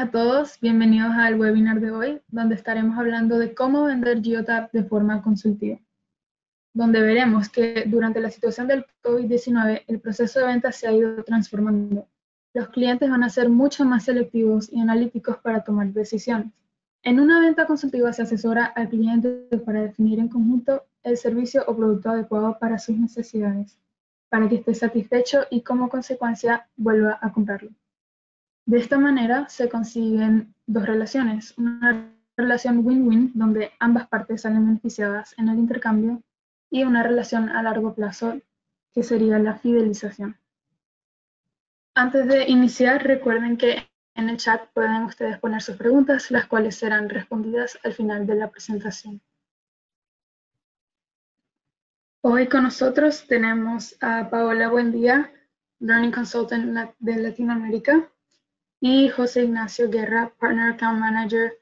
a todos, bienvenidos al webinar de hoy, donde estaremos hablando de cómo vender Geotab de forma consultiva, donde veremos que durante la situación del COVID-19 el proceso de venta se ha ido transformando. Los clientes van a ser mucho más selectivos y analíticos para tomar decisiones. En una venta consultiva se asesora al cliente para definir en conjunto el servicio o producto adecuado para sus necesidades, para que esté satisfecho y como consecuencia vuelva a comprarlo. De esta manera se consiguen dos relaciones, una relación win-win donde ambas partes salen beneficiadas en el intercambio y una relación a largo plazo que sería la fidelización. Antes de iniciar, recuerden que en el chat pueden ustedes poner sus preguntas, las cuales serán respondidas al final de la presentación. Hoy con nosotros tenemos a Paola Buendía, Learning Consultant de Latinoamérica, y José Ignacio Guerra, Partner Account Manager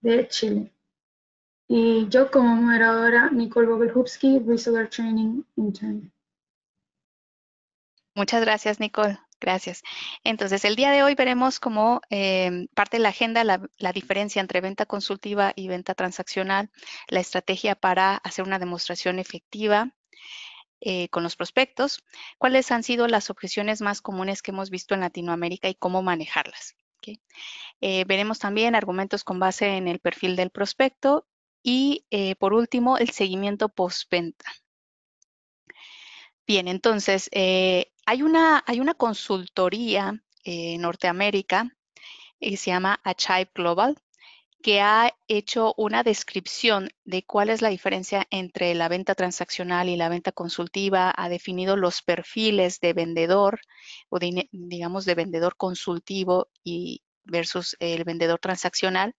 de Chile. Y yo como moderadora, Nicole Vogelhubsky, Reseller Training Intern. Muchas gracias, Nicole. Gracias. Entonces, el día de hoy veremos cómo em, parte de la agenda la, la, diferencia entre venta consultiva y venta transaccional, la estrategia para hacer una demostración efectiva, eh, con los prospectos, cuáles han sido las objeciones más comunes que hemos visto en Latinoamérica y cómo manejarlas. Eh, veremos también argumentos con base en el perfil del prospecto y, eh, por último, el seguimiento postventa. Bien, entonces, hay, una, hay una consultoría en Norteamérica que se llama Achive Global, que ha hecho una descripción de cuál es la diferencia entre la venta transaccional y la venta consultiva, ha definido los perfiles de vendedor o digamos de vendedor consultivo y versus el vendedor transaccional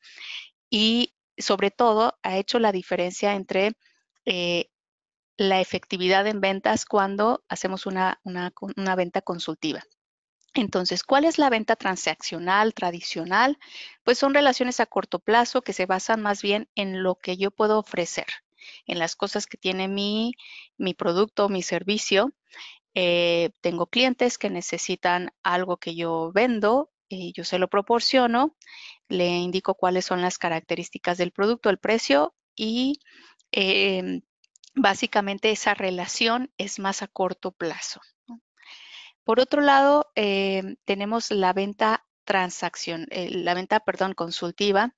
y sobre todo ha hecho la diferencia entre eh, la efectividad en ventas cuando hacemos una venta consultiva. Entonces, ¿cuál es la venta transaccional, tradicional? Pues son relaciones a corto plazo que se basan más bien en lo que yo puedo ofrecer, en las cosas que tiene mi, mi producto, mi servicio. Eh, tengo clientes que necesitan algo que yo vendo, y eh, yo se lo proporciono, le indico cuáles son las características del producto, el precio y em, básicamente esa relación es más a corto plazo. Por otro lado, eh, tenemos la venta transacción, eh, la venta, perdón, consultiva,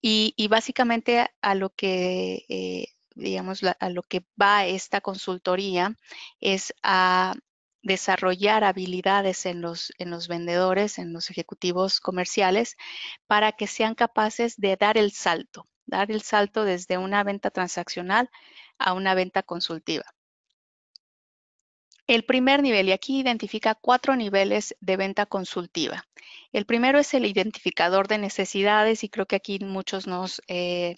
y, básicamente a, lo que, eh, digamos, a lo que va esta consultoría es a desarrollar habilidades en los, en los vendedores, en los ejecutivos comerciales, para que sean capaces de dar el salto, dar el salto desde una venta transaccional a una venta consultiva. El primer nivel, y aquí identifica cuatro niveles de venta consultiva. El primero es el identificador de necesidades, y creo que aquí muchos nos eh,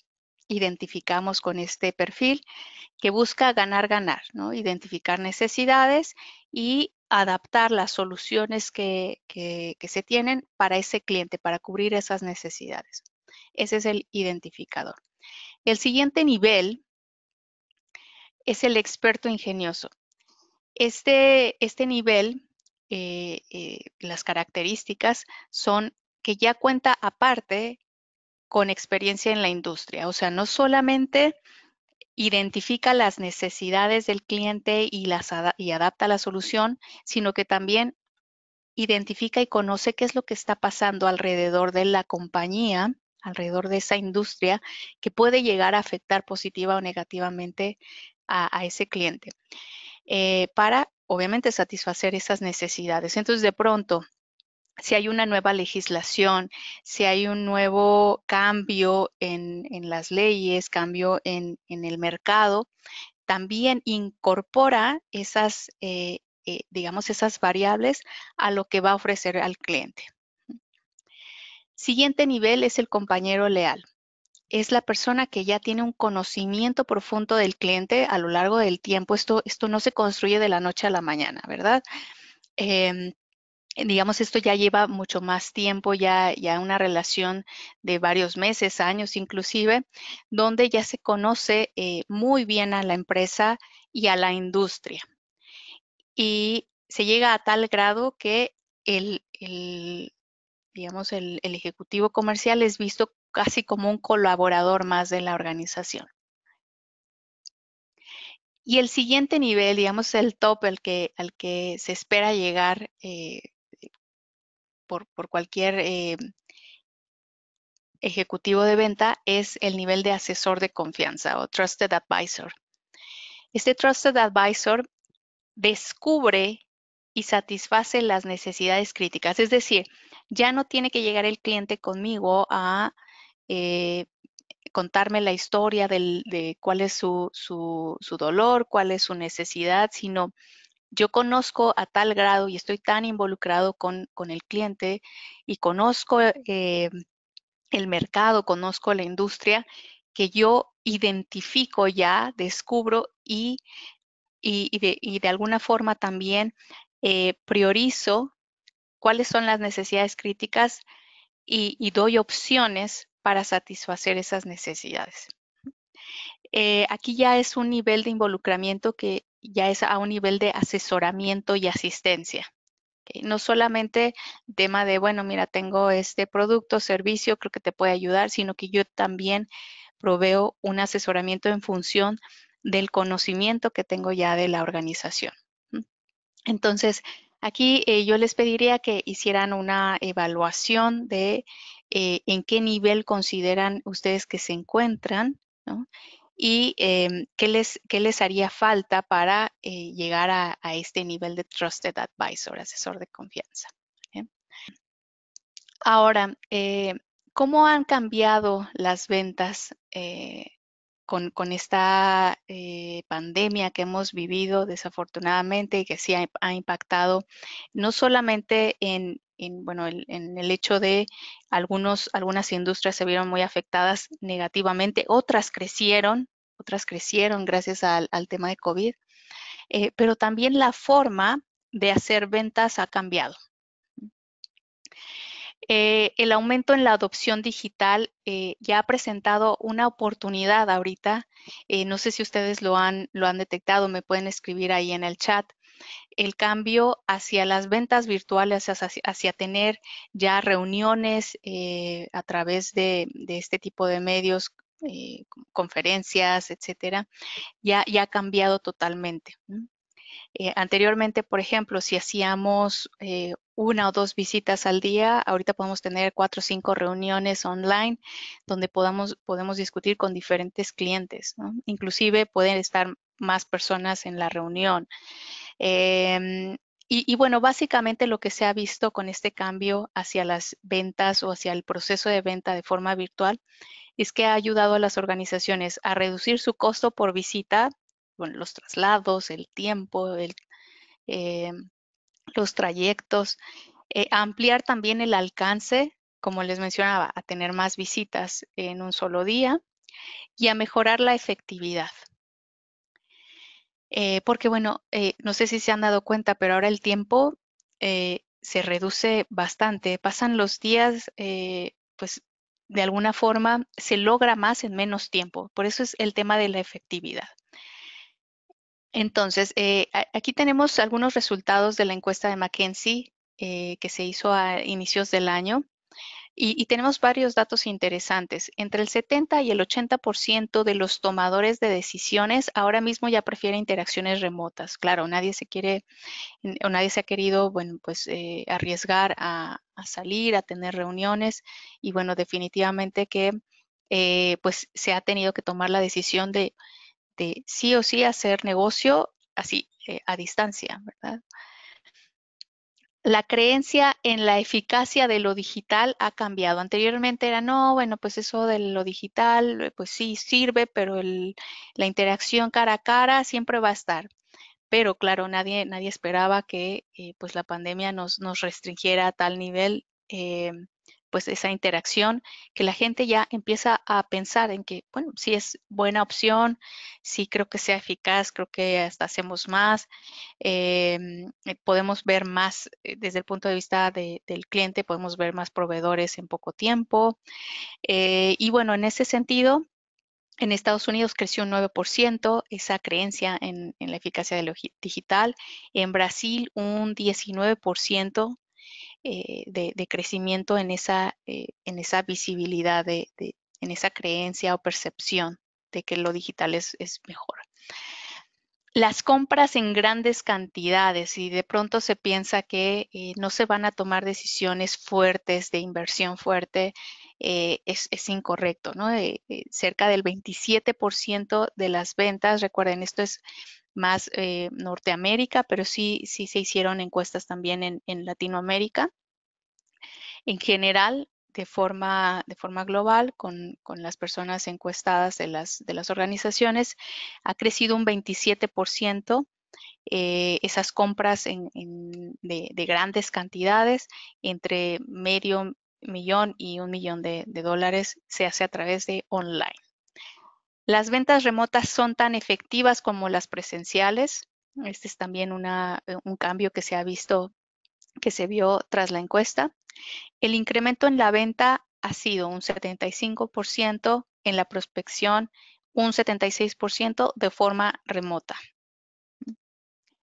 identificamos con este perfil, que busca ganar, ganar, ¿no? Identificar necesidades y adaptar las soluciones que se tienen para ese cliente, para cubrir esas necesidades. Ese es el identificador. El siguiente nivel es el experto ingenioso. Este, este nivel, eh, eh, las características son que ya cuenta aparte con experiencia en la industria, o sea, no solamente identifica las necesidades del cliente y, adapta la solución, sino que también identifica y conoce qué es lo que está pasando alrededor de la compañía, alrededor de esa industria, que puede llegar a afectar positiva o negativamente a ese cliente. Eh, para, obviamente, satisfacer esas necesidades. Entonces, de pronto, si hay una nueva legislación, si hay un nuevo cambio en, las leyes, cambio en, el mercado, también incorpora esas, eh, eh, digamos, esas variables a lo que va a ofrecer al cliente. Siguiente nivel es el compañero leal es la persona que ya tiene un conocimiento profundo del cliente a lo largo del tiempo. Esto, esto no se construye de la noche a la mañana, ¿verdad? Em, eh, digamos, esto ya lleva mucho más tiempo, ya, ya una relación de varios meses, años inclusive, donde ya se conoce eh, muy bien a la empresa y a la industria. Y se llega a tal grado que el, digamos, el, el, ejecutivo comercial es visto casi como un colaborador más de la organización. Y el siguiente nivel, digamos el top al que, al que se espera llegar eh, por, cualquier eh, ejecutivo de venta, es el nivel de asesor de confianza o Trusted Advisor. Este Trusted Advisor descubre y satisface las necesidades críticas. Es decir, ya no tiene que llegar el cliente conmigo a eh, contarme la historia de cuál es su, dolor, cuál es su necesidad, sino yo conozco a tal grado y estoy tan involucrado con, el cliente y conozco eh, el mercado, conozco la industria, que yo identifico ya, descubro y, y, de, alguna forma también eh, priorizo cuáles son las necesidades críticas y, doy opciones para satisfacer esas necesidades. Eh, aquí ya es un nivel de involucramiento que ya es a un nivel de asesoramiento y asistencia. No solamente tema de, bueno, mira, tengo este producto, servicio, creo que te puede ayudar, sino que yo también proveo un asesoramiento en función del conocimiento que tengo ya de la organización. Entonces, aquí eh, yo les pediría que hicieran una evaluación de eh, en qué nivel consideran ustedes que se encuentran, Y em, qué, les, les haría falta para eh, llegar a, este nivel de Trusted Advisor, asesor de confianza. Ahora, eh, ¿cómo han cambiado las ventas con, esta pandemia que hemos vivido desafortunadamente y que sí ha impactado no solamente en, en, bueno, el, en el hecho de algunos, algunas industrias se vieron muy afectadas negativamente, otras crecieron, otras crecieron gracias al, tema de COVID, eh, pero también la forma de hacer ventas ha cambiado. Eh, el aumento en la adopción digital eh, ya ha presentado una oportunidad ahorita. Eh, no sé si ustedes lo han, lo han detectado, me pueden escribir ahí en el chat. El cambio hacia las ventas virtuales, hacia, tener ya reuniones a través de, este tipo de medios conferencias, etcétera, ya ha cambiado totalmente. Eh, anteriormente, por ejemplo, si hacíamos eh, una o dos visitas al día, ahorita podemos tener cuatro o cinco reuniones online donde podamos, podemos discutir con diferentes clientes. Inclusive pueden estar más personas en la reunión. Em, y, bueno, básicamente lo que se ha visto con este cambio hacia las ventas o hacia el proceso de venta de forma virtual es que ha ayudado a las organizaciones a reducir su costo por visita bueno, los traslados, el tiempo, eh, los trayectos, eh, ampliar también el alcance, como les mencionaba, a tener más visitas en un solo día y a mejorar la efectividad. Eh, porque bueno, no sé si se han dado cuenta, pero ahora el tiempo se reduce bastante. Pasan los días, pues de alguna forma se logra más en menos tiempo. Por eso es el tema de la efectividad. Entonces, eh, aquí tenemos algunos resultados de la encuesta de McKinsey eh, que se hizo a inicios del año y, tenemos varios datos interesantes. Entre el 70 y el 80% de los tomadores de decisiones ahora mismo ya prefiere interacciones remotas. Claro, nadie se quiere o nadie se ha querido, bueno, pues eh, arriesgar a, salir, a tener reuniones y bueno, definitivamente que pues se ha tenido que tomar la decisión de sí o sí hacer negocio así, eh, a distancia, ¿verdad? La creencia en la eficacia de lo digital ha cambiado. Anteriormente era, no, bueno, pues eso de lo digital, eh, pues sí sirve, pero la interacción cara a cara siempre va a estar. Pero claro, nadie, nadie esperaba que eh, pues la pandemia nos, restringiera a tal nivel pues esa interacción, que la gente ya empieza a pensar en que, bueno, si es buena opción, si creo que sea eficaz, creo que hasta hacemos más, em, eh, podemos ver más eh, desde el punto de vista del cliente, podemos ver más proveedores en poco tiempo. Eh, y bueno, en ese sentido, en Estados Unidos creció un 9% esa creencia en, la eficacia de lo digital. En Brasil un 19%. Eh, de, crecimiento en esa, eh, en esa visibilidad, en esa creencia o percepción de que lo digital es, mejor. Las compras en grandes cantidades y de pronto se piensa que eh, no se van a tomar decisiones fuertes de inversión fuerte es, incorrecto, ¿no? cerca del 27% de las ventas, recuerden, esto es más eh, Norteamérica, pero sí, sí se hicieron encuestas también en, Latinoamérica. En general, de forma, de forma global, con, las personas encuestadas de las, de las organizaciones, ha crecido un 27% eh, esas compras de, grandes cantidades, entre medio millón y un millón de dólares, se hace a través de online. Las ventas remotas son tan efectivas como las presenciales. Este es también eh, un cambio que se ha visto, que se vio tras la encuesta. El incremento en la venta ha sido un 75%, en la prospección un 76% de forma remota.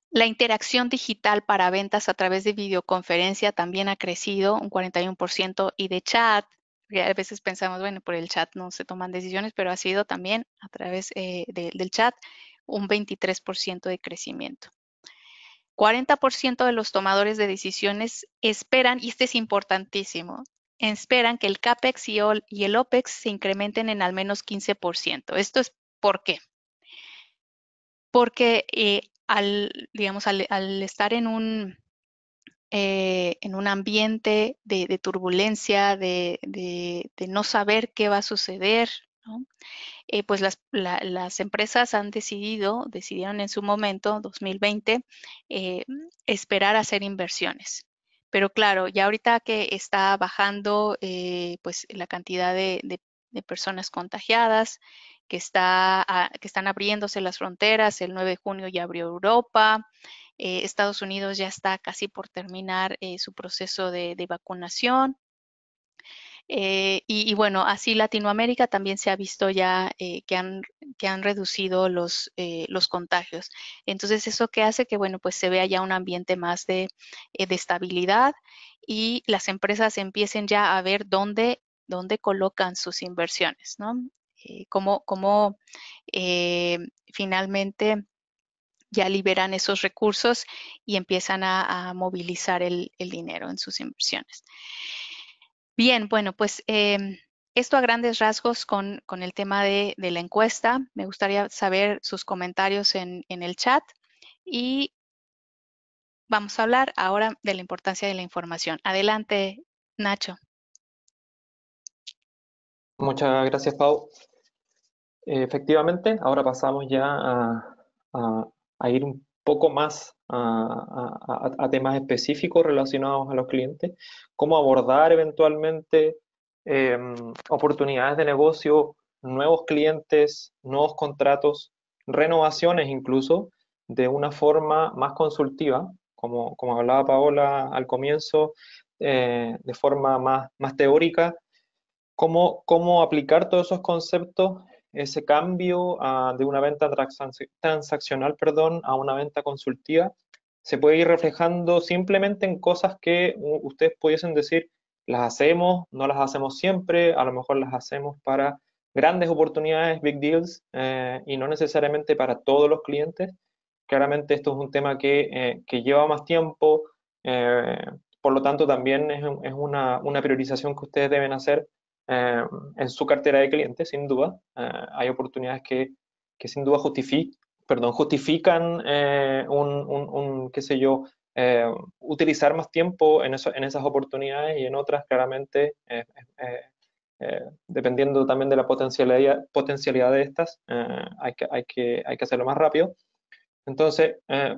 La interacción digital para ventas a través de videoconferencia también ha crecido un 41% y de chat porque a veces pensamos, bueno, por el chat no se toman decisiones, pero ha sido también a través eh, del chat un 23% de crecimiento. 40% de los tomadores de decisiones esperan, y este es importantísimo, esperan que el CAPEX y, el OPEX se incrementen en al menos 15%. Esto es por qué. Porque eh, al, digamos, al estar en un eh, en un ambiente de, turbulencia, de, no saber qué va a suceder, eh, pues las, empresas han decidido, decidieron en su momento, 2020, eh, esperar a hacer inversiones. Pero claro, ya ahorita que está bajando pues la cantidad de, personas contagiadas, que, está, ah, que están abriéndose las fronteras. El 9 de junio ya abrió Europa. Eh, Estados Unidos ya está casi por terminar eh, su proceso de, vacunación. Eh, y, bueno, así Latinoamérica también se ha visto ya que, han, que han reducido los, los contagios. Entonces, eso que hace que, bueno, pues se vea ya un ambiente más de, estabilidad y las empresas empiecen ya a ver dónde, dónde colocan sus inversiones, ¿no? Eh, cómo, eh, finalmente ya liberan esos recursos y empiezan a, movilizar el, dinero en sus inversiones. Bien, bueno, pues em, esto a grandes rasgos con, el tema de, la encuesta. Me gustaría saber sus comentarios en, en el chat y vamos a hablar ahora de la importancia de la información. Adelante, Nacho. Muchas gracias, Pau. Eh, efectivamente, ahora pasamos ya a, ir un poco más a, temas específicos relacionados a los clientes, cómo abordar eventualmente em, oportunidades de negocio, nuevos clientes, nuevos contratos, renovaciones incluso, de una forma más consultiva, como, como hablaba Paola al comienzo, eh, de forma más, más teórica, cómo, cómo aplicar todos esos conceptos ese cambio ah, de una venta transaccional perdón, a una venta consultiva se puede ir reflejando simplemente en cosas que ustedes pudiesen decir, las hacemos, no las hacemos siempre, a lo mejor las hacemos para grandes oportunidades, big deals, eh, y no necesariamente para todos los clientes. Claramente esto es un tema que, eh, que lleva más tiempo, eh, por lo tanto también es, es una, una priorización que ustedes deben hacer eh, en su cartera de clientes, sin duda. Eh, hay oportunidades que, sin duda justifican eh, un, qué sé yo, utilizar más tiempo en, esas oportunidades y en otras, claramente, dependiendo también de la potencialidad, de estas, hay, que, hay, que, hacerlo más rápido. Entonces,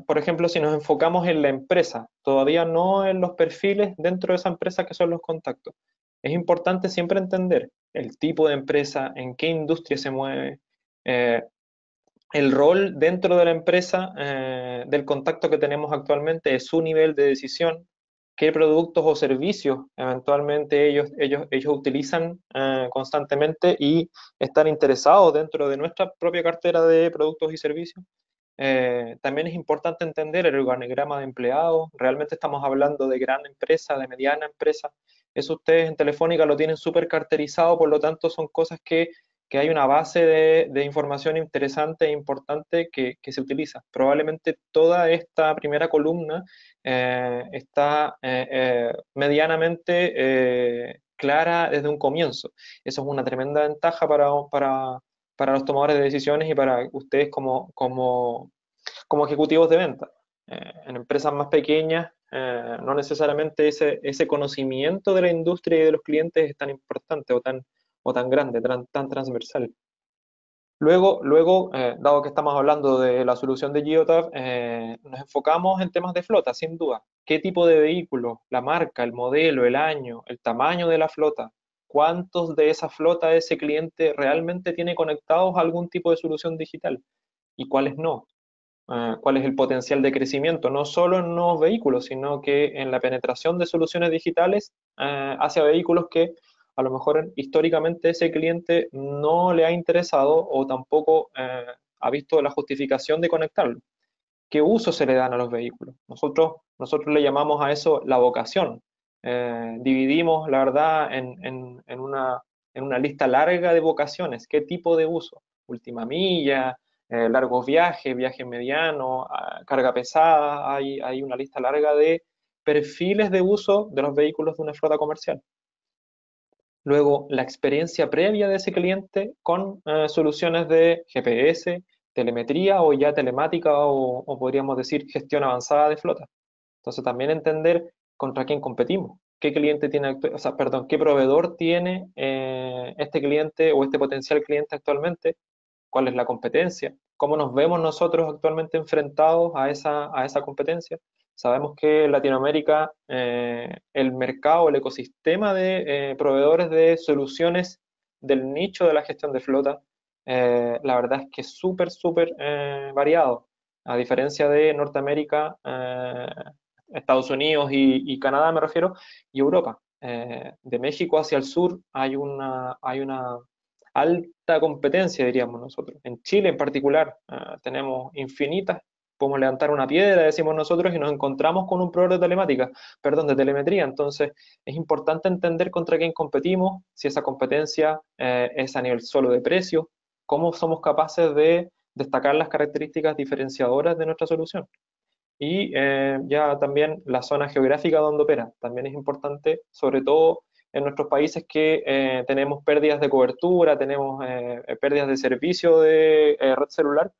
por ejemplo, si nos enfocamos en la empresa, todavía no en los perfiles dentro de esa empresa que son los contactos, es importante siempre entender el tipo de empresa, en qué industria se mueve, eh, el rol dentro de la empresa eh, del contacto que tenemos actualmente, su nivel de decisión, qué productos o servicios eventualmente ellos, ellos, ellos utilizan eh, constantemente y están interesados dentro de nuestra propia cartera de productos y servicios. también es importante entender el organigrama de empleados. Realmente estamos hablando de gran empresa, de mediana empresa. Eso ustedes en Telefónica lo tienen súper carterizado, por lo tanto son cosas que, hay una base de, información interesante e importante que, se utiliza. Probablemente toda esta primera columna eh, está eh, eh, medianamente clara desde un comienzo. Eso es una tremenda ventaja para, para, los tomadores de decisiones y para ustedes como, como, como ejecutivos de venta. en empresas más pequeñas eh, no necesariamente ese, ese, conocimiento de la industria y de los clientes es tan importante o tan, o tan grande, tan, transversal. Luego, luego eh, dado que estamos hablando de la solución de Geotab, eh, nos enfocamos en temas de flota, sin duda. ¿Qué tipo de vehículo? La marca, el modelo, el año, el tamaño de la flota. ¿Cuántos de esa flota ese cliente realmente tiene conectados a algún tipo de solución digital? ¿Y cuáles no? Ah, cuál es el potencial de crecimiento, no solo en los vehículos, sino que en la penetración de soluciones digitales ah, hacia vehículos que a lo mejor históricamente ese cliente no le ha interesado o tampoco ah, ha visto la justificación de conectarlo. ¿Qué uso se le dan a los vehículos? Nosotros, nosotros le llamamos a eso la vocación. Eh, dividimos, la verdad, en, en, en, una, en una lista larga de vocaciones. ¿Qué tipo de uso? Última milla, eh, largos viajes, viajes medianos, carga pesada, hay, una lista larga de perfiles de uso de los vehículos de una flota comercial. Luego, la experiencia previa de ese cliente con eh, soluciones de GPS, telemetría o ya telemática o, podríamos decir gestión avanzada de flota. Entonces, también entender contra quién competimos, qué cliente tiene, o perdón, qué proveedor tiene eh, este cliente o este potencial cliente actualmente cuál es la competencia, cómo nos vemos nosotros actualmente enfrentados a esa, a esa competencia. Sabemos que en Latinoamérica eh, el mercado, el ecosistema de eh, proveedores de soluciones del nicho de la gestión de flota, eh, la verdad es que es súper, súper variado. A diferencia de Norteamérica, Estados Unidos y, y, Canadá me refiero, y Europa. de México hacia el sur hay una, hay una alta competencia, diríamos nosotros. En Chile en particular ah, tenemos infinitas, podemos levantar una piedra, decimos nosotros, y nos encontramos con un proveedor de telemática, perdón, de telemetría. Entonces es importante entender contra quién competimos, si esa competencia eh, es a nivel solo de precio, cómo somos capaces de destacar las características diferenciadoras de nuestra solución. Y eh, ya también la zona geográfica donde opera. También es importante, sobre todo, en nuestros países que eh, tenemos pérdidas de cobertura, tenemos eh, pérdidas de servicio de eh, red celular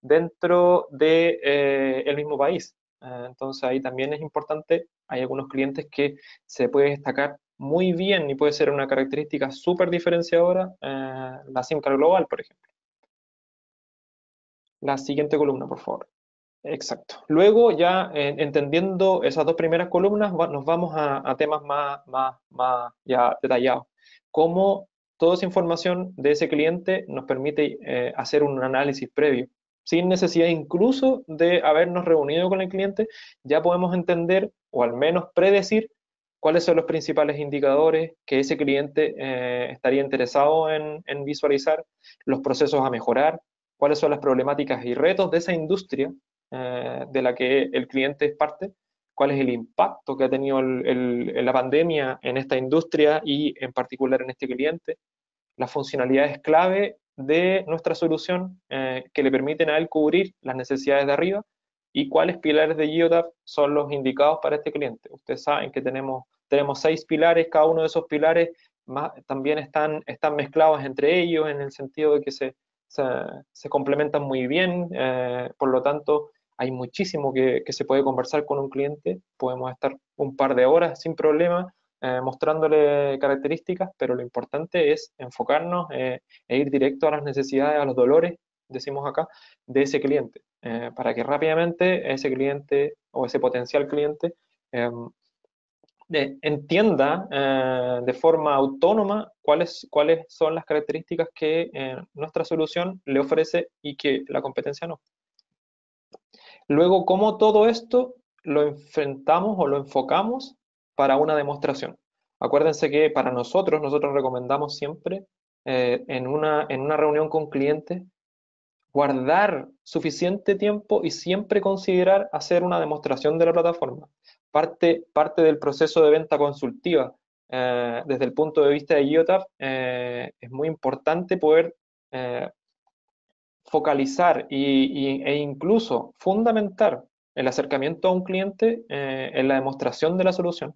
dentro del de, el mismo país. entonces ahí también es importante, hay algunos clientes que se puede destacar muy bien y puede ser una característica súper diferenciadora la SIM card global, por ejemplo. La siguiente columna, por favor. Exacto. Luego ya entendiendo esas dos primeras columnas, nos vamos a, temas más, más, más, ya detallados. Cómo toda esa información de ese cliente nos permite eh, hacer un análisis previo. Sin necesidad incluso de habernos reunido con el cliente, ya podemos entender o al menos predecir cuáles son los principales indicadores que ese cliente eh, estaría interesado en, en visualizar, los procesos a mejorar, cuáles son las problemáticas y retos de esa industria eh, de la que el cliente es parte, cuál es el impacto que ha tenido la pandemia en esta industria y en particular en este cliente, las funcionalidades clave de nuestra solución eh, que le permiten a él cubrir las necesidades de arriba y cuáles pilares de Geotab son los indicados para este cliente. Ustedes saben que tenemos, tenemos seis pilares, cada uno de esos pilares también están, están mezclados entre ellos en el sentido de que se, se, complementan muy bien, eh, por lo tanto hay muchísimo que, se puede conversar con un cliente, podemos estar un par de horas sin problema eh, mostrándole características, pero lo importante es enfocarnos eh, e ir directo a las necesidades, a los dolores, decimos acá, de ese cliente, para que rápidamente ese cliente o ese potencial cliente em, entienda eh, de forma autónoma cuáles, cuáles son las características que eh, nuestra solución le ofrece y que la competencia no. Luego, cómo todo esto lo enfrentamos o lo enfocamos para una demostración. Acuérdense que para nosotros, nosotros recomendamos siempre eh, en, una, en una reunión con clientes guardar suficiente tiempo y siempre considerar hacer una demostración de la plataforma. Parte, parte del proceso de venta consultiva. Eh, desde el punto de vista de IOTAP, eh, es muy importante poder eh, focalizar y, e incluso fundamentar el acercamiento a un cliente en la demostración de la solución.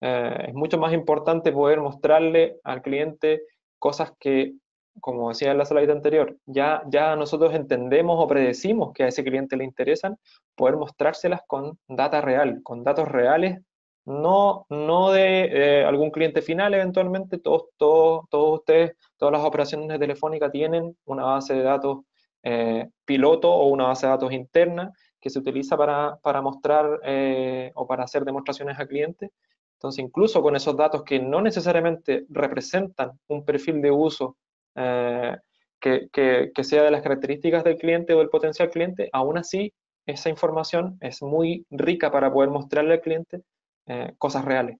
es mucho más importante poder mostrarle al cliente cosas que como decía en la slide anterior, ya, ya nosotros entendemos o predecimos que a ese cliente le interesan, poder mostrárselas con data real, con datos reales, no, no de eh, algún cliente final eventualmente, todos, todos, todos ustedes, todas las operaciones de telefónica tienen una base de datos eh, piloto o una base de datos interna que se utiliza para, para mostrar eh, o para hacer demostraciones a clientes. Entonces, incluso con esos datos que no necesariamente representan un perfil de uso eh, que, sea de las características del cliente o del potencial cliente, aún así esa información es muy rica para poder mostrarle al cliente eh, cosas reales.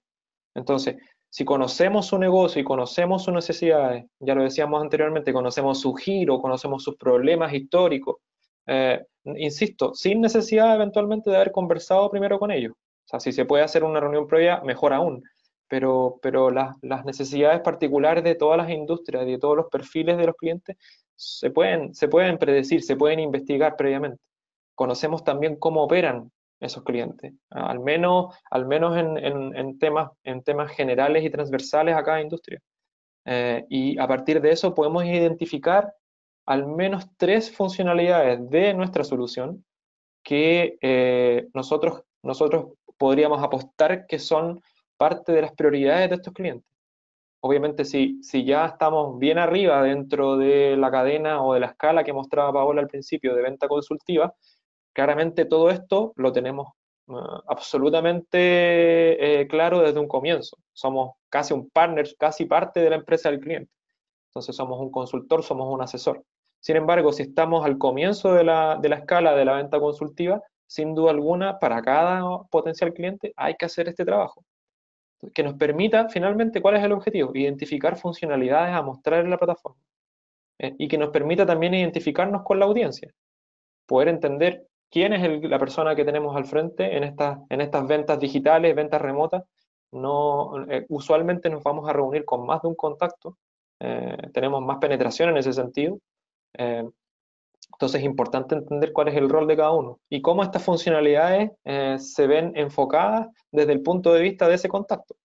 Entonces, si conocemos su negocio y conocemos sus necesidades, ya lo decíamos anteriormente, conocemos su giro, conocemos sus problemas históricos, eh, insisto, sin necesidad eventualmente de haber conversado primero con ellos. O sea, si se puede hacer una reunión previa, mejor aún pero, pero las, las, necesidades particulares de todas las industrias, de todos los perfiles de los clientes, se pueden, se pueden predecir, se pueden investigar previamente. Conocemos también cómo operan esos clientes, ¿ah? al menos, al menos en, en, temas, en temas generales y transversales a cada industria. Eh, y a partir de eso podemos identificar al menos tres funcionalidades de nuestra solución que eh, nosotros, nosotros podríamos apostar que son parte de las prioridades de estos clientes. Obviamente, si, si ya estamos bien arriba dentro de la cadena o de la escala que mostraba Paola al principio de venta consultiva, claramente todo esto lo tenemos eh, absolutamente eh, claro desde un comienzo. Somos casi un partner, casi parte de la empresa del cliente. Entonces somos un consultor, somos un asesor. Sin embargo, si estamos al comienzo de la escala de la venta consultiva, sin duda alguna, para cada potencial cliente hay que hacer este trabajo que nos permita finalmente cuál es el objetivo, identificar funcionalidades a mostrar en la plataforma eh, y que nos permita también identificarnos con la audiencia, poder entender quién es la persona que tenemos al frente en estas, en estas ventas digitales, ventas remotas. No, eh, usualmente nos vamos a reunir con más de un contacto, eh, tenemos más penetración en ese sentido, entonces es importante entender cuál es el rol de cada uno y cómo estas funcionalidades eh, se ven enfocadas desde el punto de vista de ese contacto.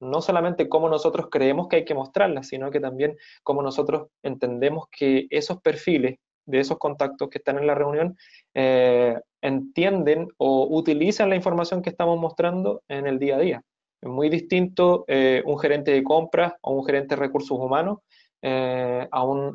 No solamente cómo nosotros creemos que hay que mostrarlas, sino que también cómo nosotros entendemos que esos perfiles de esos contactos que están en la reunión eh, entienden o utilizan la información que estamos mostrando en el día a día. Es muy distinto eh, un gerente de compras o un gerente de recursos humanos eh, a, un,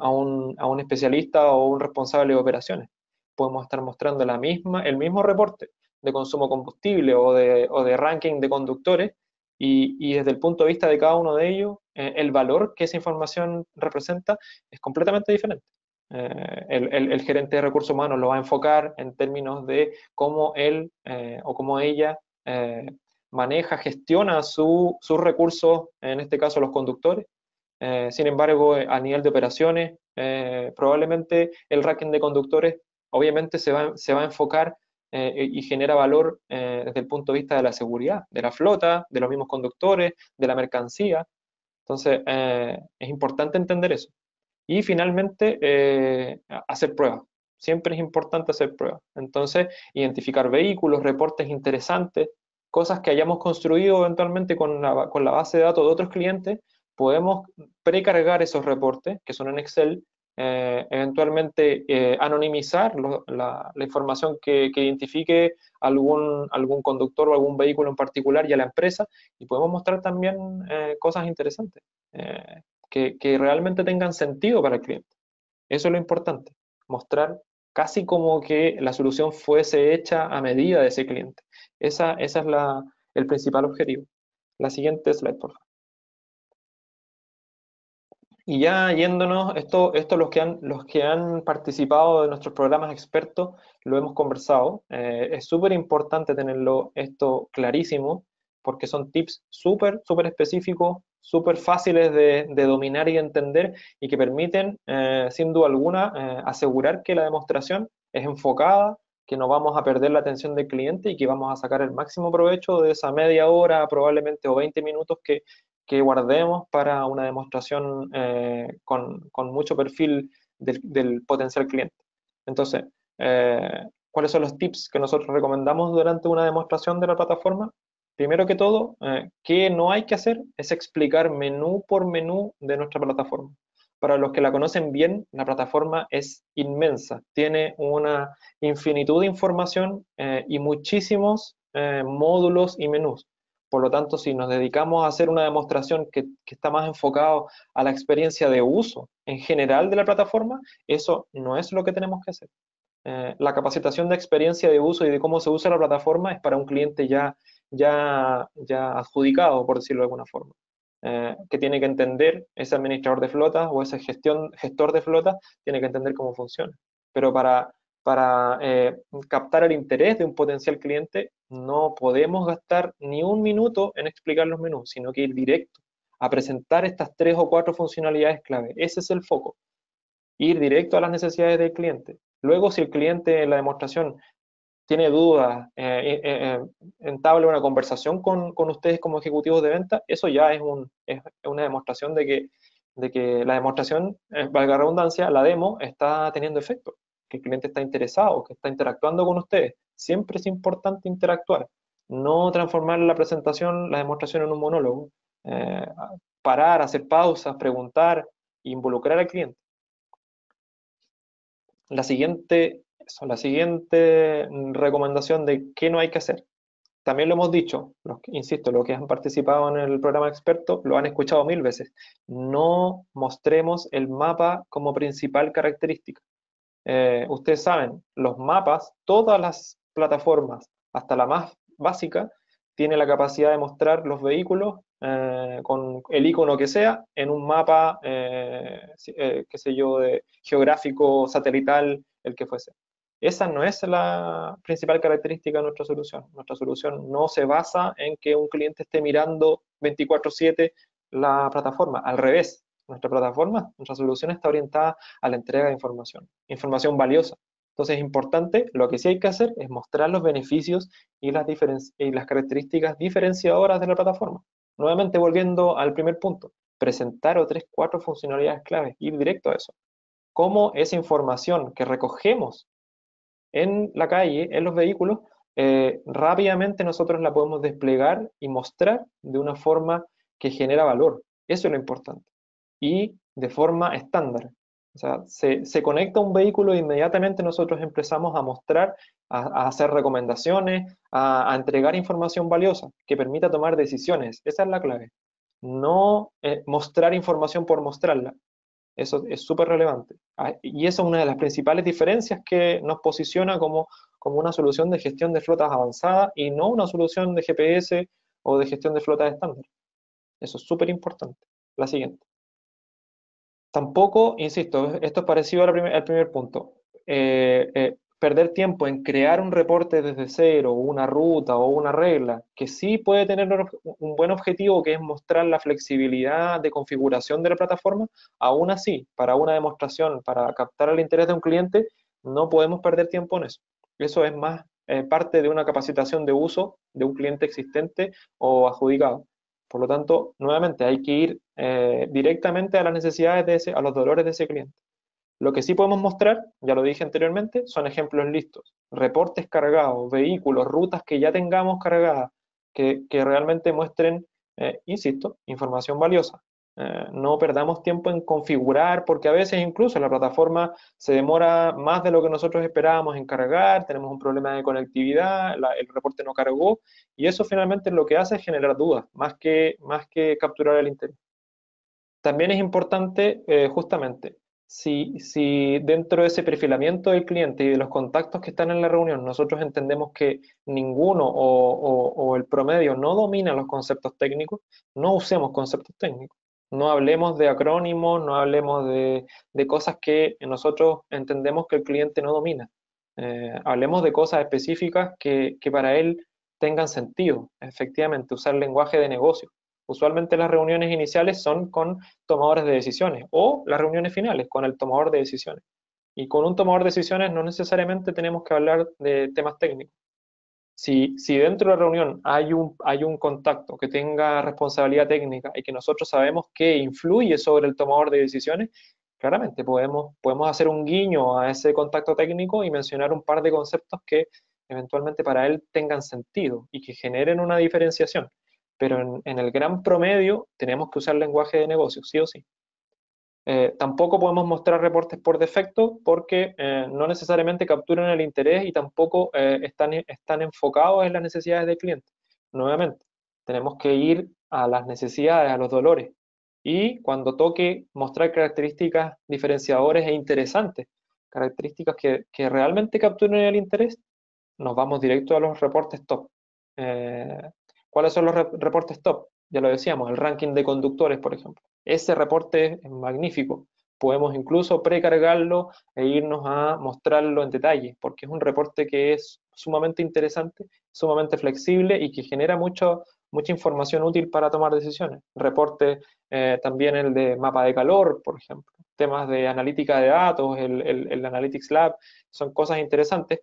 a, un, especialista o un responsable de operaciones. Podemos estar mostrando la misma, el mismo reporte de consumo combustible o de, ranking de conductores y, desde el punto de vista de cada uno de ellos, eh, el valor que esa información representa es completamente diferente. Eh, el, gerente de recursos humanos lo va a enfocar en términos de cómo él o cómo ella maneja, gestiona sus recursos, en este caso los conductores, eh, sin embargo, eh, a nivel de operaciones, eh, probablemente el ranking de conductores obviamente se va, se va a enfocar y genera valor desde el punto de vista de la seguridad, de la flota, de los mismos conductores, de la mercancía. Entonces, es importante entender eso. Y finalmente, hacer pruebas. Siempre es importante hacer pruebas. Entonces, identificar vehículos, reportes interesantes, cosas que hayamos construido eventualmente con con la base de datos de otros clientes podemos precargar esos reportes, que son en Excel, eh, eventualmente eh, anonimizar la, información que, identifique algún, algún conductor o algún vehículo en particular y a la empresa, y podemos mostrar también eh, cosas interesantes que, realmente tengan sentido para el cliente. Eso es lo importante, mostrar casi como que la solución fuese hecha a medida de ese cliente. Ese esa es el principal objetivo. La siguiente slide, por favor. Y ya yéndonos, esto, esto los, que han, los que han participado de nuestros programas expertos lo hemos conversado. Eh, es súper importante tenerlo esto clarísimo porque son tips súper, súper específicos, súper fáciles de, dominar y entender y que permiten, eh, sin duda alguna, eh, asegurar que la demostración es enfocada, que no vamos a perder la atención del cliente y que vamos a sacar el máximo provecho de esa media hora probablemente o 20 minutos que, que guardemos para una demostración eh, con, mucho perfil del, potencial cliente. Entonces, eh, ¿cuáles son los tips que nosotros recomendamos durante una demostración de la plataforma? Primero que todo, eh, que no hay que hacer es explicar menú por menú de nuestra plataforma. Para los que la conocen bien, la plataforma es inmensa, tiene una infinitud de información eh, y muchísimos módulos y menús. Por lo tanto, si nos dedicamos a hacer una demostración que, está más enfocado a la experiencia de uso en general de la plataforma, eso no es lo que tenemos que hacer. Eh, la capacitación de experiencia de uso y de cómo se usa la plataforma es para un cliente ya, adjudicado, por decirlo de alguna forma. Eh, que tiene que entender ese administrador de flotas o ese gestor de flotas, tiene que entender cómo funciona. Pero para para eh, captar el interés de un potencial cliente, no podemos gastar ni un minuto en explicar los menús, sino que ir directo a presentar estas tres o cuatro funcionalidades clave. Ese es el foco. Ir directo a las necesidades del cliente. Luego, si el cliente en la demostración tiene dudas, eh, eh, entable una conversación con, ustedes como ejecutivos de venta, eso ya es, una demostración de que, de que la demostración, valga redundancia, la demo está teniendo efecto que el cliente está interesado, que está interactuando con ustedes. Siempre es importante interactuar, no transformar la presentación, la demostración en un monólogo. Eh, parar, hacer pausas, preguntar, involucrar al cliente. La siguiente, la siguiente recomendación de qué no hay que hacer. También lo hemos dicho, insisto, los que han participado en el programa experto lo han escuchado mil veces. No mostremos el mapa como principal característica. Eh, ustedes saben, los mapas, todas las plataformas, hasta la más básica, tiene la capacidad de mostrar los vehículos eh, con el icono que sea en un mapa, eh, qué sé yo, de geográfico, satelital, el que fuese. Esa no es la principal característica de nuestra solución. Nuestra solución no se basa en que un cliente esté mirando 24/7 la plataforma. Al revés, nuestra plataforma, nuestra solución está orientada a la entrega de información, información valiosa. Entonces es importante, lo que sí hay que hacer es mostrar los beneficios y las, características diferenciadoras de la plataforma. Nuevamente volviendo al primer punto, presentar otras cuatro funcionalidades claves, ir directo a eso. Cómo esa información que recogemos en la calle, en los vehículos, eh, rápidamente nosotros la podemos desplegar y mostrar de una forma que genera valor. Eso es lo importante y de forma estándar. O sea, se, se conecta un vehículo e inmediatamente nosotros empezamos a mostrar, a, hacer recomendaciones, a, entregar información valiosa que permita tomar decisiones. Esa es la clave. No eh, mostrar información por mostrarla. Eso es súper relevante. Ah, y eso es una de las principales diferencias que nos posiciona como, como una solución de gestión de flotas avanzada y no una solución de GPS o de gestión de flotas estándar. Eso es súper importante. La siguiente. Tampoco, insisto, esto es parecido al primer, primer punto. Eh, eh, perder tiempo en crear un reporte desde cero, una ruta o una regla, que sí puede tener un buen objetivo, que es mostrar la flexibilidad de configuración de la plataforma, aún así, para una demostración, para captar el interés de un cliente, no podemos perder tiempo en eso. Eso es más eh, parte de una capacitación de uso de un cliente existente o adjudicado. Por lo tanto, nuevamente hay que ir eh, directamente a las necesidades, de ese, a los dolores de ese cliente. Lo que sí podemos mostrar, ya lo dije anteriormente, son ejemplos listos, reportes cargados, vehículos, rutas que ya tengamos cargadas, que, realmente muestren, eh, insisto, información valiosa. Eh, no perdamos tiempo en configurar, porque a veces incluso la plataforma se demora más de lo que nosotros esperábamos en cargar, tenemos un problema de conectividad, el reporte no cargó, y eso finalmente lo que hace es generar dudas, más que, más que capturar el interés. También es importante, eh, justamente, si, si dentro de ese perfilamiento del cliente y de los contactos que están en la reunión, nosotros entendemos que ninguno o el promedio no domina los conceptos técnicos, no usemos conceptos técnicos no hablemos de acrónimos, no hablemos de, cosas que nosotros entendemos que el cliente no domina. Eh, hablemos de cosas específicas que, que, para él tengan sentido, efectivamente, usar lenguaje de negocio. Usualmente las reuniones iniciales son con tomadores de decisiones o las reuniones finales con el tomador de decisiones. Y con un tomador de decisiones no necesariamente tenemos que hablar de temas técnicos. Si, dentro de la reunión hay un, contacto que tenga responsabilidad técnica y que nosotros sabemos que influye sobre el tomador de decisiones, claramente podemos, hacer un guiño a ese contacto técnico y mencionar un par de conceptos que eventualmente para él tengan sentido y que generen una diferenciación. Pero en, en el gran promedio tenemos que usar lenguaje de negocio, sí o sí. Eh, tampoco podemos mostrar reportes por defecto porque eh, no necesariamente capturan el interés y tampoco eh, están, enfocados en las necesidades del cliente. Nuevamente, tenemos que ir a las necesidades, a los dolores. Y cuando toque, mostrar características diferenciadores e interesantes, características que, realmente capturen el interés, nos vamos directo a los reportes top. ¿Cuáles son los reportes top? Ya lo decíamos, el ranking de conductores, por ejemplo ese reporte es magnífico. Podemos incluso precargarlo e irnos a mostrarlo en detalle, porque es un reporte que es sumamente interesante, sumamente flexible y que genera mucho, mucha información útil para tomar decisiones. Reporte eh, también el de mapa de calor, por ejemplo, temas de analítica de datos, el, el, el Analytics Lab, son cosas interesantes,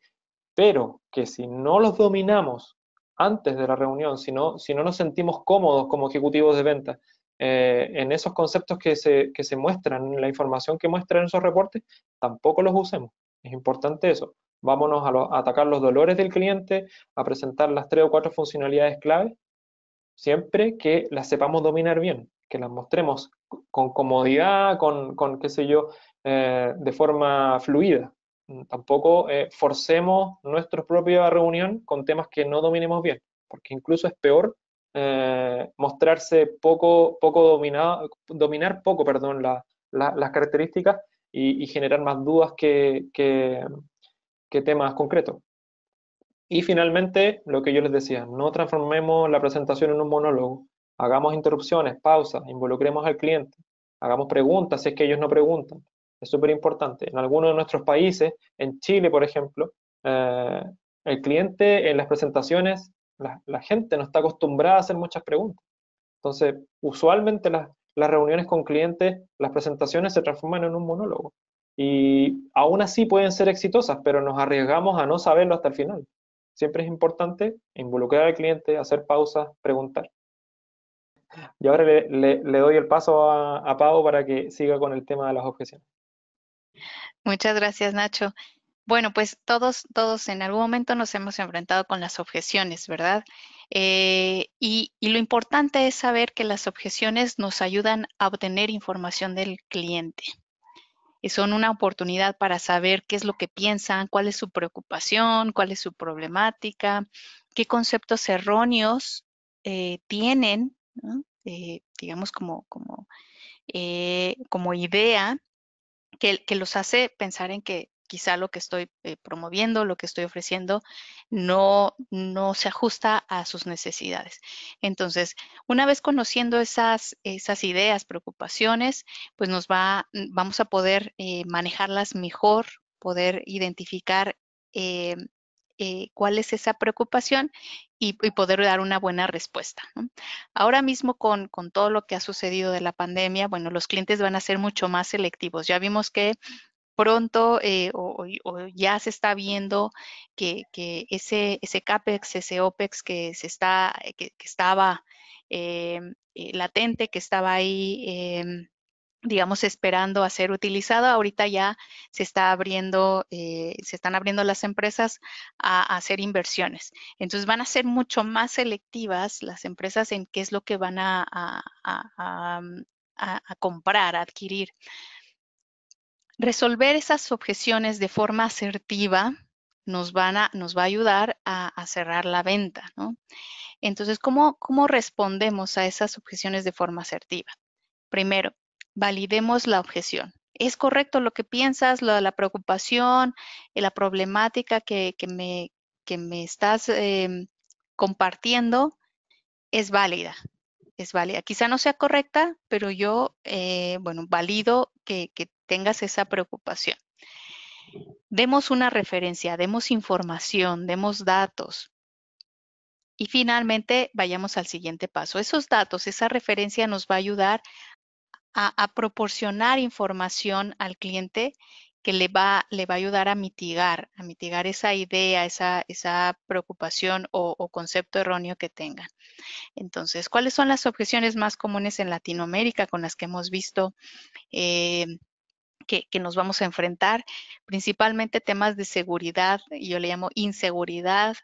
pero que si no los dominamos antes de la reunión, si no, si no nos sentimos cómodos como ejecutivos de ventas, eh, en esos conceptos que se, que se muestran, la información que muestran esos reportes, tampoco los usemos. Es importante eso. Vámonos a, atacar los dolores del cliente, a presentar las tres o cuatro funcionalidades clave, siempre que las sepamos dominar bien, que las mostremos con comodidad, con, qué sé yo, eh, de forma fluida. Mm, tampoco eh, forcemos nuestra propia reunión con temas que no dominemos bien, porque incluso es peor eh, mostrarse poco, poco dominado, dominar poco perdón, las características y, generar más dudas que, que, temas concretos. Y finalmente, lo que yo les decía, no transformemos la presentación en un monólogo, hagamos interrupciones, pausas, involucremos al cliente, hagamos preguntas si es que ellos no preguntan. Es súper importante. En algunos de nuestros países, en Chile, por ejemplo, eh, el cliente en las presentaciones la, gente no está acostumbrada a hacer muchas preguntas. Entonces, usualmente las, reuniones con clientes, las presentaciones se transforman en un monólogo. Y aún así pueden ser exitosas, pero nos arriesgamos a no saberlo hasta el final. Siempre es importante involucrar al cliente, hacer pausas, preguntar. Y ahora le, doy el paso a, a para que siga con el tema de las objeciones. Muchas gracias, Nacho. Bueno, pues todos, todos en algún momento nos hemos enfrentado con las objeciones, ¿verdad? Eh, y, lo importante es saber que las objeciones nos ayudan a obtener información del cliente. Y son una oportunidad para saber qué es lo que piensan, cuál es su preocupación, cuál es su problemática, qué conceptos erróneos eh, tienen, eh, digamos como, como, como idea, que los hace pensar en que quizá lo que estoy eh, promoviendo, lo que estoy ofreciendo, no, no se ajusta a sus necesidades. Entonces, una vez conociendo esas, esas ideas, preocupaciones, pues nos va, vamos a poder eh, manejarlas mejor, poder identificar eh, cuál es esa preocupación y, poder dar una buena respuesta. Ahora mismo con, con, todo lo que ha sucedido de la pandemia, bueno, los clientes van a ser mucho más selectivos. Ya vimos que pronto eh, o, ya se está viendo que, ese, ese CAPEX, ese OPEX que, se está, eh, que, estaba eh, latente, que estaba ahí, digamos, esperando a ser utilizado, ahorita ya se, está abriendo, se están abriendo las empresas a, hacer inversiones. Entonces van a ser mucho más selectivas las empresas en qué es lo que van a, a, a, comprar, a adquirir resolver esas objeciones de forma asertiva nos, va a ayudar a, cerrar la venta, ¿no? Entonces, ¿cómo, respondemos a esas objeciones de forma asertiva? Primero, validemos la objeción. ¿Es correcto lo que piensas, la preocupación, la problemática que, me, estás em, compartiendo? Es válida, es válida. Quizá no sea correcta, pero yo, eh, bueno, valido que, que, tengas esa preocupación. Demos una referencia, demos información, demos datos. Y finalmente vayamos al siguiente paso. Esos datos, esa referencia nos va a ayudar a, proporcionar información al cliente que le va, le va a ayudar a mitigar, a mitigar esa idea, esa, preocupación o, concepto erróneo que tengan. Entonces, ¿cuáles son las objeciones más comunes en Latinoamérica con las que hemos visto eh, que, nos vamos a enfrentar, principalmente temas de seguridad, yo le llamo inseguridad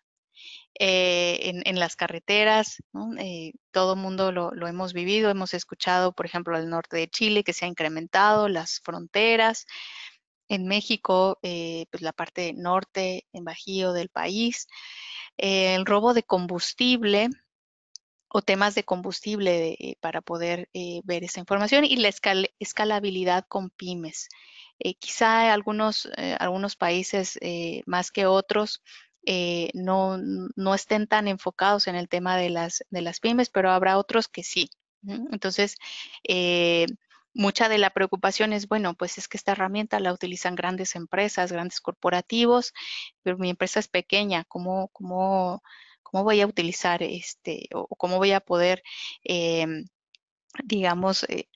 eh, en, las carreteras, eh, todo el mundo lo, hemos vivido, hemos escuchado, por ejemplo, el norte de Chile que se ha incrementado las fronteras, en México, eh, pues la parte norte, en Bajío del país, el robo de combustible, o temas de combustible eh, para poder eh, ver esa información y la escalabilidad con pymes. Eh, quizá algunos, algunos países más que otros no, no, estén tan enfocados en el tema de las, de las pymes, pero habrá otros que sí. Entonces, mucha de la preocupación es, bueno, pues es que esta herramienta la utilizan grandes empresas, grandes corporativos, pero mi empresa es pequeña, ¿cómo, cómo voy a utilizar este o, cómo voy a poder, em, digamos, eh,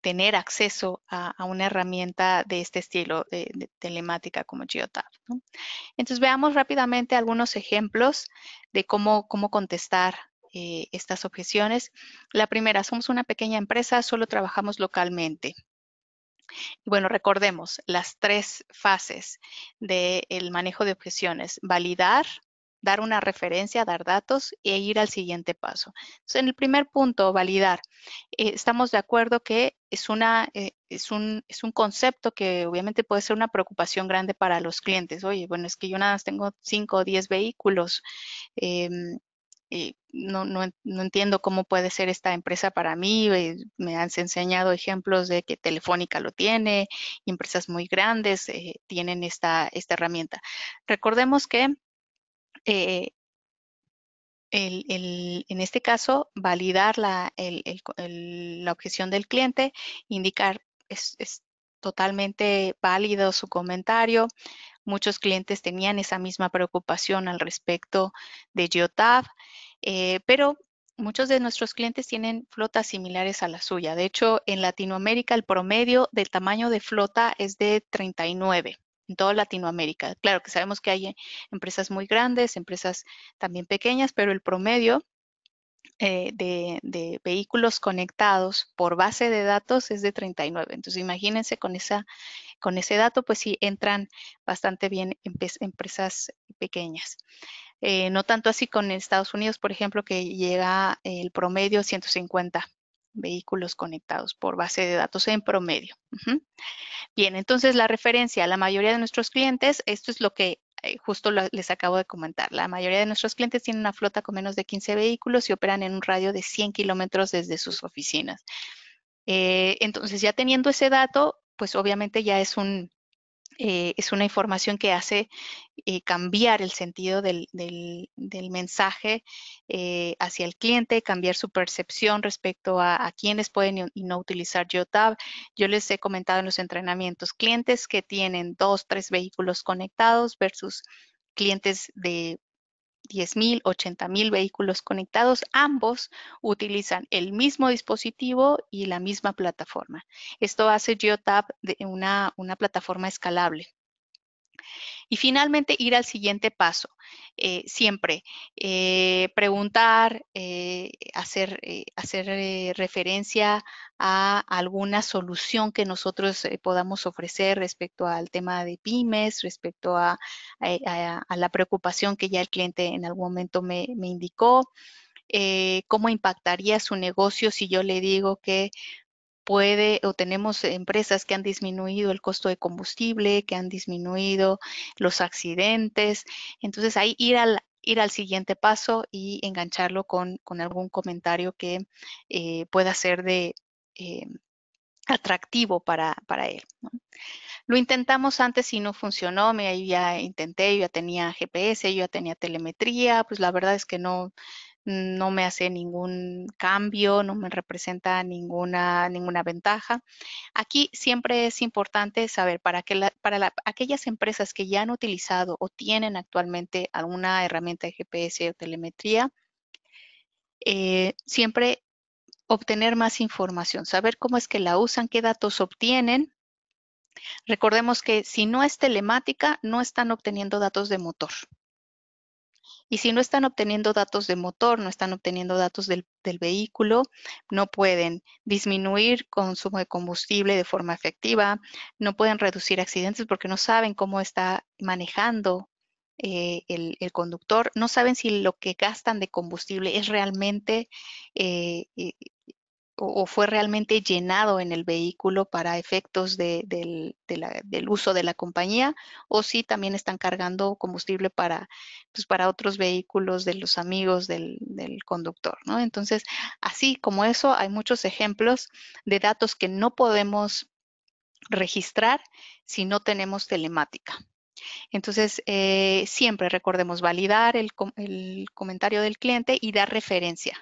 tener acceso a, una herramienta de este estilo de, telemática como GeoTab. Entonces veamos rápidamente algunos ejemplos de cómo, cómo contestar eh, estas objeciones. La primera, somos una pequeña empresa, solo trabajamos localmente. Bueno, recordemos las tres fases del manejo de objeciones. Validar, dar una referencia, dar datos e ir al siguiente paso. Entonces, en el primer punto, validar. Eh, estamos de acuerdo que es, una, eh, es, un, concepto que obviamente puede ser una preocupación grande para los clientes. Oye, bueno, es que yo nada más tengo 5 o 10 vehículos. Em, no, entiendo cómo puede ser esta empresa para mí. Eh, me han enseñado ejemplos de que Telefónica lo tiene, empresas muy grandes tienen esta, esta herramienta. Recordemos que eh, en este caso, validar la, objeción del cliente, indicar es, es totalmente válido su comentario. Muchos clientes tenían esa misma preocupación al respecto de Geotab, eh, pero muchos de nuestros clientes tienen flotas similares a la suya. De hecho, en Latinoamérica el promedio del tamaño de flota es de 39 en toda Latinoamérica. Claro que sabemos que hay eh, empresas muy grandes, empresas también pequeñas, pero el promedio eh, de, vehículos conectados por base de datos es de 39. Entonces, imagínense con, esa, con ese dato, pues sí entran bastante bien empresas pequeñas. Eh, no tanto así con Estados Unidos, por ejemplo, que llega el promedio 150 vehículos conectados por base de datos en promedio. Bien, entonces la referencia a la mayoría de nuestros clientes, esto es lo que eh, justo les acabo de comentar. La mayoría de nuestros clientes tienen una flota con menos de 15 vehículos y operan en un radio de 100 kilómetros desde sus oficinas. Eh, entonces, ya teniendo ese dato, pues obviamente ya es un, eh, es una información que hace eh, cambiar el sentido del, mensaje eh, hacia el cliente, cambiar su percepción respecto a, quienes pueden y no utilizar Jotab. Yo les he comentado en los entrenamientos clientes que tienen dos, tres vehículos conectados versus clientes de 10.000, 80.000 vehículos conectados, ambos utilizan el mismo dispositivo y la misma plataforma. Esto hace GeoTab una, una plataforma escalable. Y finalmente ir al siguiente paso. Eh, siempre eh, preguntar, eh, hacer, hacer referencia a alguna solución que nosotros podamos ofrecer respecto al tema de pymes, respecto a, la preocupación que ya el cliente en algún momento me, indicó. cómo impactaría su negocio si yo le digo que puede o tenemos empresas que han disminuido el costo de combustible, que han disminuido los accidentes. Entonces, ahí ir al, ir al siguiente paso y engancharlo con, algún comentario que eh, pueda ser de eh, atractivo para, él. Lo intentamos antes y no funcionó, Me ya intenté, yo ya tenía GPS, yo ya tenía telemetría, pues la verdad es que no, no me hace ningún cambio, no me representa ninguna, ventaja. Aquí siempre es importante saber para, aquellas empresas que ya han utilizado o tienen actualmente alguna herramienta de GPS o telemetría, eh, siempre obtener más información, saber cómo es que la usan, qué datos obtienen. Recordemos que si no es telemática, no están obteniendo datos de motor. Y si no están obteniendo datos de motor, no están obteniendo datos del, vehículo, no pueden disminuir consumo de combustible de forma efectiva, no pueden reducir accidentes porque no saben cómo está manejando eh, el, conductor, no saben si lo que gastan de combustible es realmente eh, eh, o, fue realmente llenado en el vehículo para efectos del, uso de la compañía o si también están cargando combustible para, pues, para otros vehículos de los amigos del, conductor, ¿no? Entonces, así como eso, hay muchos ejemplos de datos que no podemos registrar si no tenemos telemática. Entonces, eh, siempre recordemos validar el, comentario del cliente y dar referencia.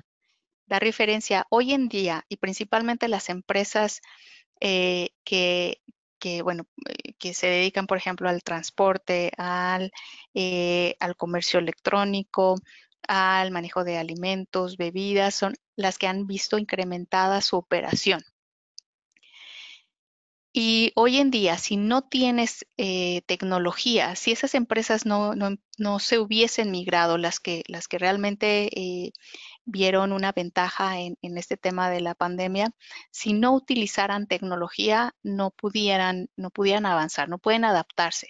La referencia hoy en día y principalmente las empresas eh, que, bueno, eh, que se dedican, por ejemplo, al transporte, eh, al, comercio electrónico, al manejo de alimentos, bebidas, son las que han visto incrementada su operación. Y hoy en día, si no tienes tecnología, si esas empresas no, se hubiesen migrado, las que, las que realmente vieron una ventaja en, este tema de la pandemia. Si no utilizaran tecnología, no pudieran, no avanzar, no pueden adaptarse,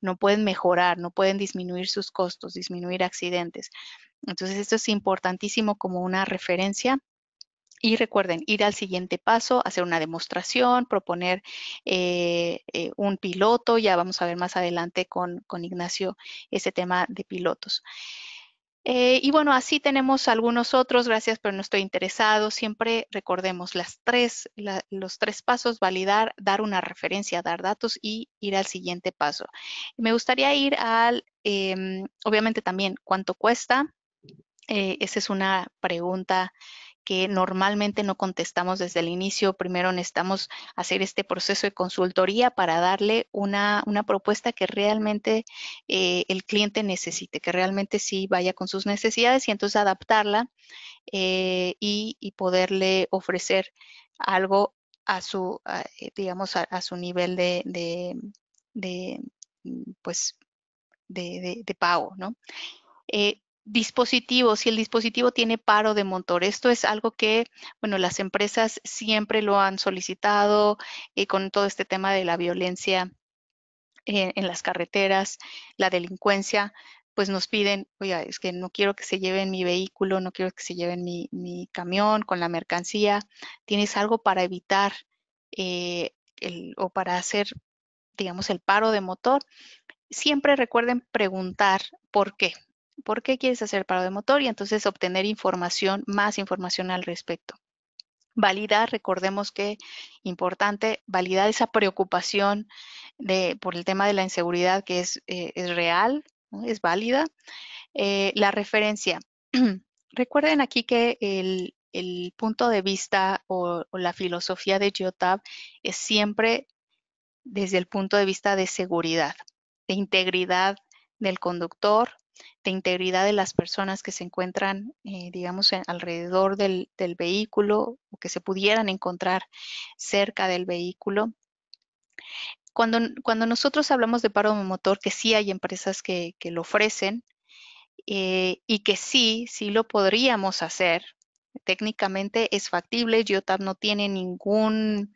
no pueden mejorar, no pueden disminuir sus costos, disminuir accidentes. Entonces, esto es importantísimo como una referencia y recuerden, ir al siguiente paso, hacer una demostración, proponer eh, eh, un piloto. Ya vamos a ver más adelante con, con Ignacio ese tema de pilotos. Eh, y bueno, así tenemos algunos otros, gracias, pero no estoy interesado. Siempre recordemos las tres, los tres pasos, validar, dar una referencia, dar datos y ir al siguiente paso. Me gustaría ir al, em, obviamente también, ¿cuánto cuesta? Eh, esa es una pregunta que normalmente no contestamos desde el inicio. Primero necesitamos hacer este proceso de consultoría para darle una, propuesta que realmente eh, el cliente necesite, que realmente sí vaya con sus necesidades y entonces adaptarla eh, y, y, poderle ofrecer algo a su, eh, digamos, a, su nivel de, pues, de, pago, ¿no? dispositivo, si el dispositivo tiene paro de motor. Esto es algo que, bueno, las empresas siempre lo han solicitado y eh, con todo este tema de la violencia eh, en las carreteras, la delincuencia, pues nos piden, oiga, es que no quiero que se lleven mi vehículo, no quiero que se lleven mi, camión con la mercancía. ¿Tienes algo para evitar eh, el, o para hacer, digamos, el paro de motor? Siempre recuerden preguntar por qué por qué quieres hacer paro de motor y entonces obtener información, más información al respecto. Validar, recordemos que importante, validar esa preocupación por el tema de la inseguridad que es, eh, real, es válida. Eh, la referencia. Recuerden aquí que el, punto de vista o, o, la filosofía de Geotab es siempre desde el punto de vista de seguridad, de integridad del conductor, de integridad de las personas que se encuentran, eh, digamos, alrededor del, vehículo o que se pudieran encontrar cerca del vehículo. Cuando, cuando, nosotros hablamos de paro motor, que sí hay empresas que, lo ofrecen eh, y que sí, sí lo podríamos hacer, técnicamente es factible, Geotab no tiene ningún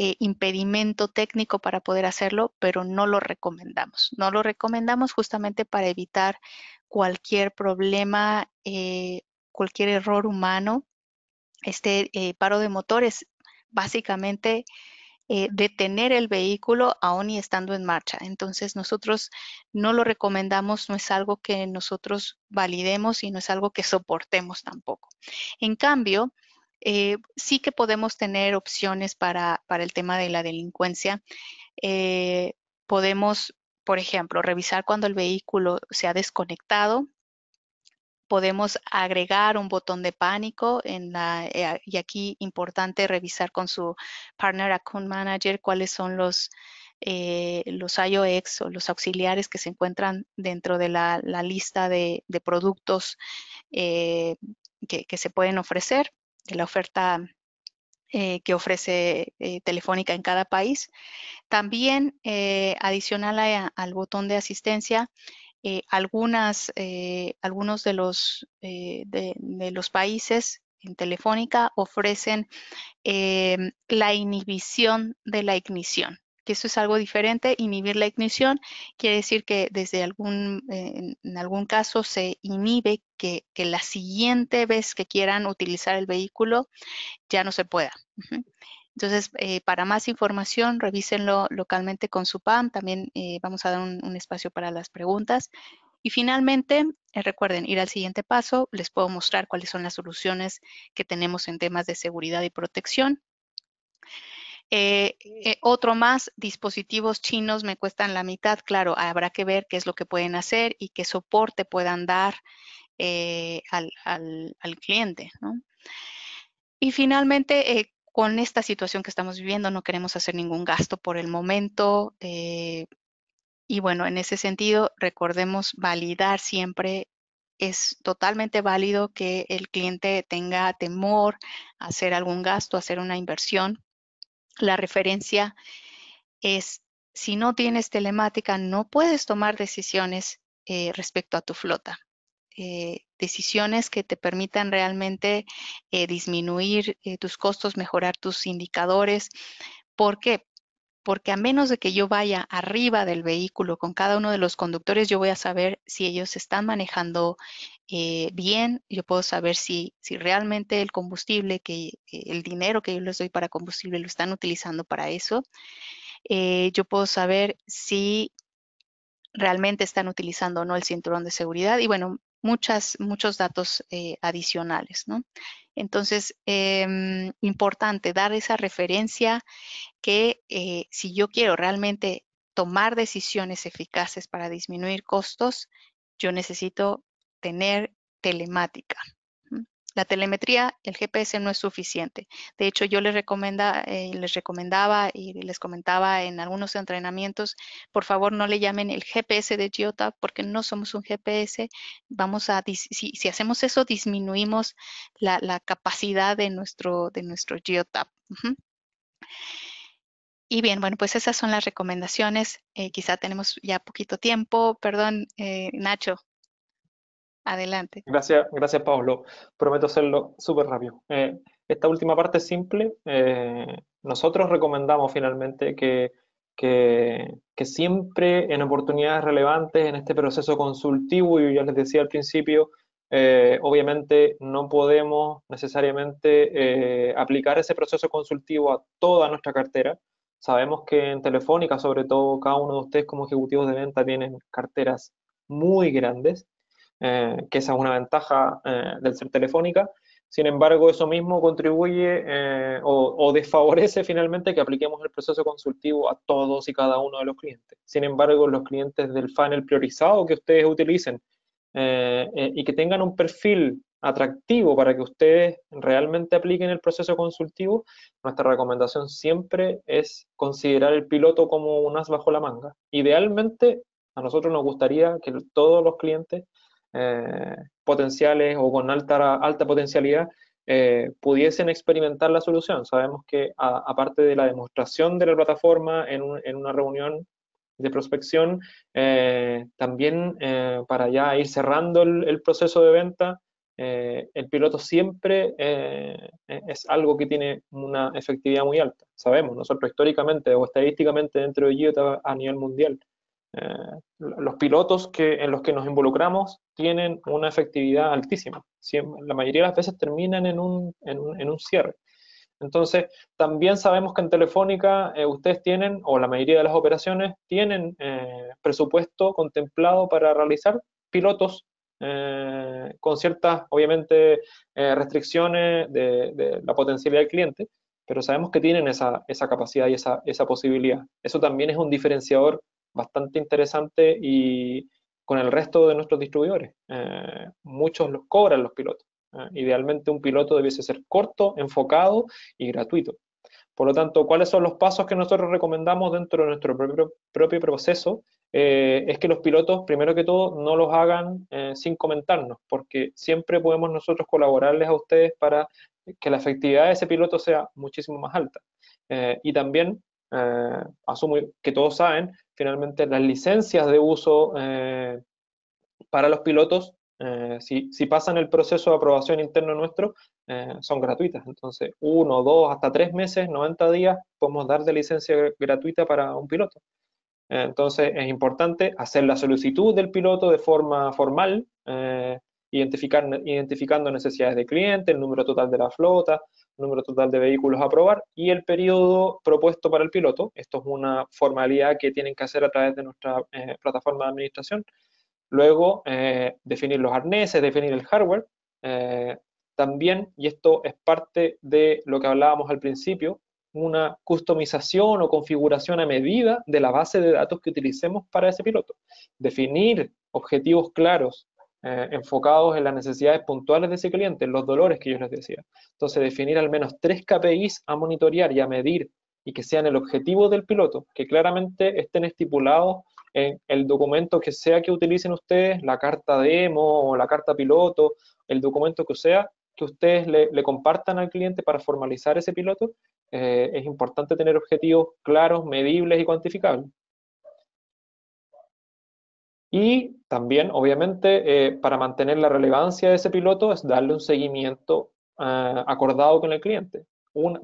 eh, impedimento técnico para poder hacerlo, pero no lo recomendamos. No lo recomendamos justamente para evitar cualquier problema, eh, cualquier error humano. Este eh, paro de motores, básicamente detener el vehículo aún y estando en marcha. Entonces nosotros no lo recomendamos, no es algo que nosotros validemos y no es algo que soportemos tampoco. En cambio, eh, sí que podemos tener opciones para, el tema de la delincuencia. Eh, podemos, por ejemplo, revisar cuando el vehículo se ha desconectado. Podemos agregar un botón de pánico eh, y aquí importante revisar con su Partner Account Manager cuáles son los, los IOX o los auxiliares que se encuentran dentro de la, lista de, productos que, se pueden ofrecer de la oferta eh, que ofrece eh, Telefónica en cada país. También, eh, adicional al botón de asistencia, algunas, algunos de los, de los países en Telefónica ofrecen la inhibición de la ignición que eso es algo diferente. Inhibir la ignición quiere decir que desde algún, eh, en algún caso se inhibe que, la siguiente vez que quieran utilizar el vehículo ya no se pueda. Entonces, eh, para más información, revísenlo localmente con su PAM. También eh, vamos a dar un, espacio para las preguntas. Y finalmente, recuerden ir al siguiente paso. Les puedo mostrar cuáles son las soluciones que tenemos en temas de seguridad y protección. Eh, eh, otro más, dispositivos chinos me cuestan la mitad. Claro, habrá que ver qué es lo que pueden hacer y qué soporte puedan dar eh, al, cliente. ¿no? Y finalmente, con esta situación que estamos viviendo, no queremos hacer ningún gasto por el momento. y bueno, en ese sentido, recordemos validar siempre es totalmente válido que el cliente tenga temor a hacer algún gasto, a hacer una inversión, la referencia es, si no tienes telemática, no puedes tomar decisiones eh, respecto a tu flota. Eh, decisiones que te permitan realmente eh, disminuir tus costos, mejorar tus indicadores. ¿Por qué? Porque a menos de que yo vaya arriba del vehículo con cada uno de los conductores, yo voy a saber si ellos están manejando eh, bien, yo puedo saber si, si realmente el combustible, que el dinero que yo les doy para combustible lo están utilizando para eso. Eh, yo puedo saber si realmente están utilizando o no el cinturón de seguridad y bueno, muchas, muchos datos eh, adicionales, ¿no? Entonces, eh, importante dar esa referencia que si yo quiero realmente tomar decisiones eficaces para disminuir costos, yo necesito tener telemática. La telemetría, el GPS no es suficiente. De hecho, yo les, eh, les recomendaba y les comentaba en algunos entrenamientos, por favor no le llamen el GPS de Geotab porque no somos un GPS. Vamos a, si, hacemos eso, disminuimos la, capacidad de nuestro, de nuestro Y bien, bueno, pues esas son las recomendaciones. Eh, quizá tenemos ya poquito tiempo. Perdón, eh, Nacho, Adelante. Gracias, gracias Pablo. Prometo hacerlo súper rápido. Eh, esta última parte es simple. Eh, nosotros recomendamos finalmente que, siempre en oportunidades relevantes, en este proceso consultivo, y ya les decía al principio, eh, obviamente no podemos necesariamente aplicar ese proceso consultivo a toda nuestra cartera. Sabemos que en Telefónica, sobre todo, cada uno de ustedes como ejecutivos de venta tienen carteras muy grandes eh, que esa es una ventaja eh, del ser telefónica. Sin embargo, eso mismo contribuye eh, o, o, desfavorece finalmente que apliquemos el proceso consultivo a todos y cada uno de los clientes. Sin embargo, los clientes del funnel priorizado que ustedes utilicen y que tengan un perfil atractivo para que ustedes realmente apliquen el proceso consultivo, nuestra recomendación siempre es considerar el piloto como un as bajo la manga. Idealmente, a nosotros nos gustaría que todos los clientes eh, potenciales o con alta, alta potencialidad eh, pudiesen experimentar la solución. Sabemos que aparte de la demostración de la plataforma en, en una reunión de prospección, eh, también para ya ir cerrando el, proceso de venta, el piloto siempre e, es algo que tiene una efectividad muy alta. Sabemos, nosotros históricamente o estadísticamente dentro de IOTA a nivel mundial, eh, los pilotos que, en los que nos involucramos tienen una efectividad altísima. la mayoría de las veces terminan en un, en un, en un cierre. Entonces, también sabemos que en Telefónica eh, ustedes tienen, o la mayoría de las operaciones, tienen eh, presupuesto contemplado para realizar pilotos con ciertas, obviamente, restricciones de, de, la potencialidad del cliente, pero sabemos que tienen esa, esa capacidad y esa, esa, posibilidad. Eso también es un diferenciador bastante interesante y con el resto de nuestros distribuidores. Eh, muchos los cobran los pilotos. Eh, idealmente un piloto debiese ser corto, enfocado y gratuito. Por lo tanto, ¿cuáles son los pasos que nosotros recomendamos dentro de nuestro propio, proceso? Eh, es que los pilotos, primero que todo, no los hagan sin comentarnos, porque siempre podemos nosotros colaborarles a ustedes para que la efectividad de ese piloto sea muchísimo más alta. y también eh, asumo que todos saben, finalmente las licencias de uso eh, para los pilotos, eh, si, pasan el proceso de aprobación interno nuestro, son gratuitas. Entonces, uno, dos, hasta tres meses, 90 días, podemos dar de licencia gratuita para un piloto. Entonces, es importante hacer la solicitud del piloto de forma formal, identificar, identificando necesidades de cliente, el número total de la flota, número total de vehículos a probar y el periodo propuesto para el piloto. Esto es una formalidad que tienen que hacer a través de nuestra eh, plataforma de administración. Luego, eh, definir los arneses, definir el hardware. Eh, también, y esto es parte de lo que hablábamos al principio, una customización o configuración a medida de la base de datos que utilicemos para ese piloto. Definir objetivos claros eh, enfocados en las necesidades puntuales de ese cliente, en los dolores que yo les decía. Entonces, definir al menos tres KPIs a monitorear y a medir y que sean el objetivo del piloto, que claramente estén estipulados en el documento que sea que utilicen ustedes, la carta demo o la carta piloto, el documento que sea que ustedes le, compartan al cliente para formalizar ese piloto, eh, es importante tener objetivos claros, medibles y cuantificables. Y también, obviamente, eh, para mantener la relevancia de ese piloto es darle un seguimiento ah, acordado con el cliente.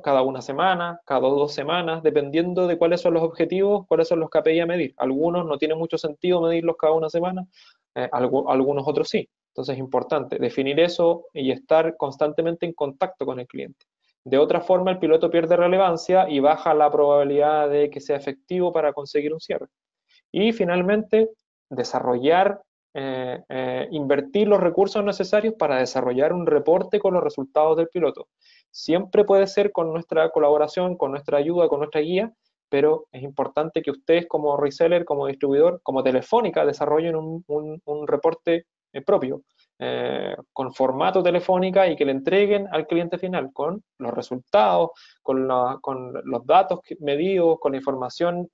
cada una semana, cada dos semanas, dependiendo de cuáles son los objetivos, cuáles son los KPIs a medir. Algunos no tienen mucho sentido medirlos cada una semana, eh, algunos otros sí. Entonces es importante definir eso y estar constantemente en contacto con el cliente. De otra forma, el piloto pierde relevancia y baja la probabilidad de que sea efectivo para conseguir un cierre. Y finalmente, desarrollar, eh, eh, invertir los recursos necesarios para desarrollar un reporte con los resultados del piloto. Siempre puede ser con nuestra colaboración, con nuestra ayuda, con nuestra guía, pero es importante que ustedes como reseller, como distribuidor, como telefónica, desarrollen un, reporte eh, propio, con formato telefónica y que le entreguen al cliente final con los resultados, con, con los datos medidos, con la información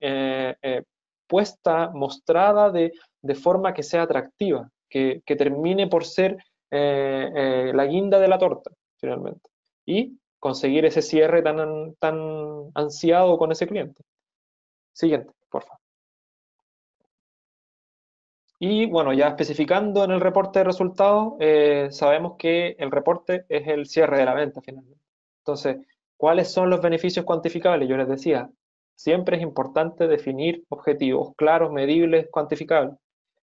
puesta, mostrada de, de forma que sea atractiva, que, que termine por ser eh, eh, la guinda de la torta, finalmente. Y conseguir ese cierre tan, tan ansiado con ese cliente. Siguiente, por favor. Y bueno, ya especificando en el reporte de resultados, eh, sabemos que el reporte es el cierre de la venta finalmente. Entonces, ¿cuáles son los beneficios cuantificables? Yo les decía, siempre es importante definir objetivos claros, medibles, cuantificables.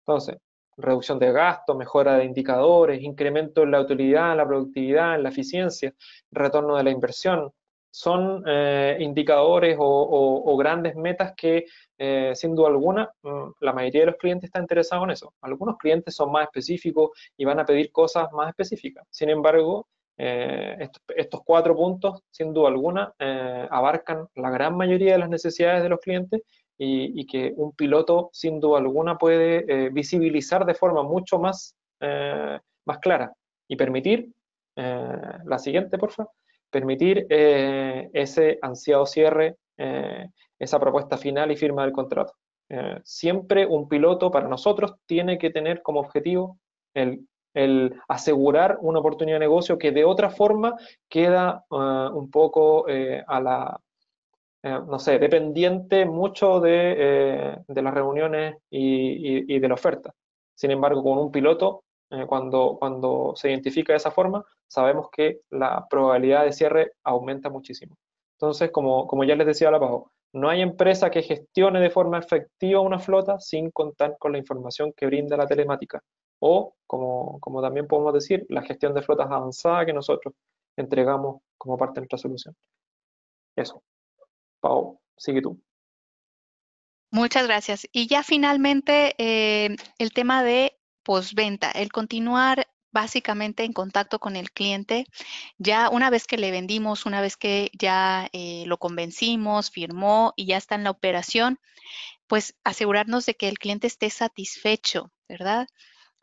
Entonces, reducción de gasto, mejora de indicadores, incremento en la utilidad, en la productividad, en la eficiencia, retorno de la inversión, son eh, indicadores o, grandes metas que, eh, sin duda alguna, mm, la mayoría de los clientes está interesado en eso. Algunos clientes son más específicos y van a pedir cosas más específicas. Sin embargo, eh, estos, cuatro puntos, sin duda alguna, eh, abarcan la gran mayoría de las necesidades de los clientes y, que un piloto, sin duda alguna, puede eh, visibilizar de forma mucho más, más clara y permitir, la siguiente, por favor, permitir ese ansiado cierre, esa propuesta final y firma del contrato. siempre un piloto para nosotros tiene que tener como objetivo el el asegurar una oportunidad de negocio que de otra forma queda eh, un poco eh, a la, eh, no sé, dependiente mucho de, las reuniones y, de la oferta. Sin embargo, con un piloto, cuando, cuando se identifica de esa forma, sabemos que la probabilidad de cierre aumenta muchísimo. Entonces, como, como ya les decía la abajo no hay empresa que gestione de forma efectiva una flota sin contar con la información que brinda la telemática o, como, como también podemos decir, la gestión de flotas avanzada que nosotros entregamos como parte de nuestra solución. Eso. Pau, sigue tú. Muchas gracias. Y ya finalmente, eh, el tema de postventa, el continuar básicamente en contacto con el cliente, ya una vez que le vendimos, una vez que ya eh, lo convencimos, firmó y ya está en la operación, pues asegurarnos de que el cliente esté satisfecho, ¿verdad?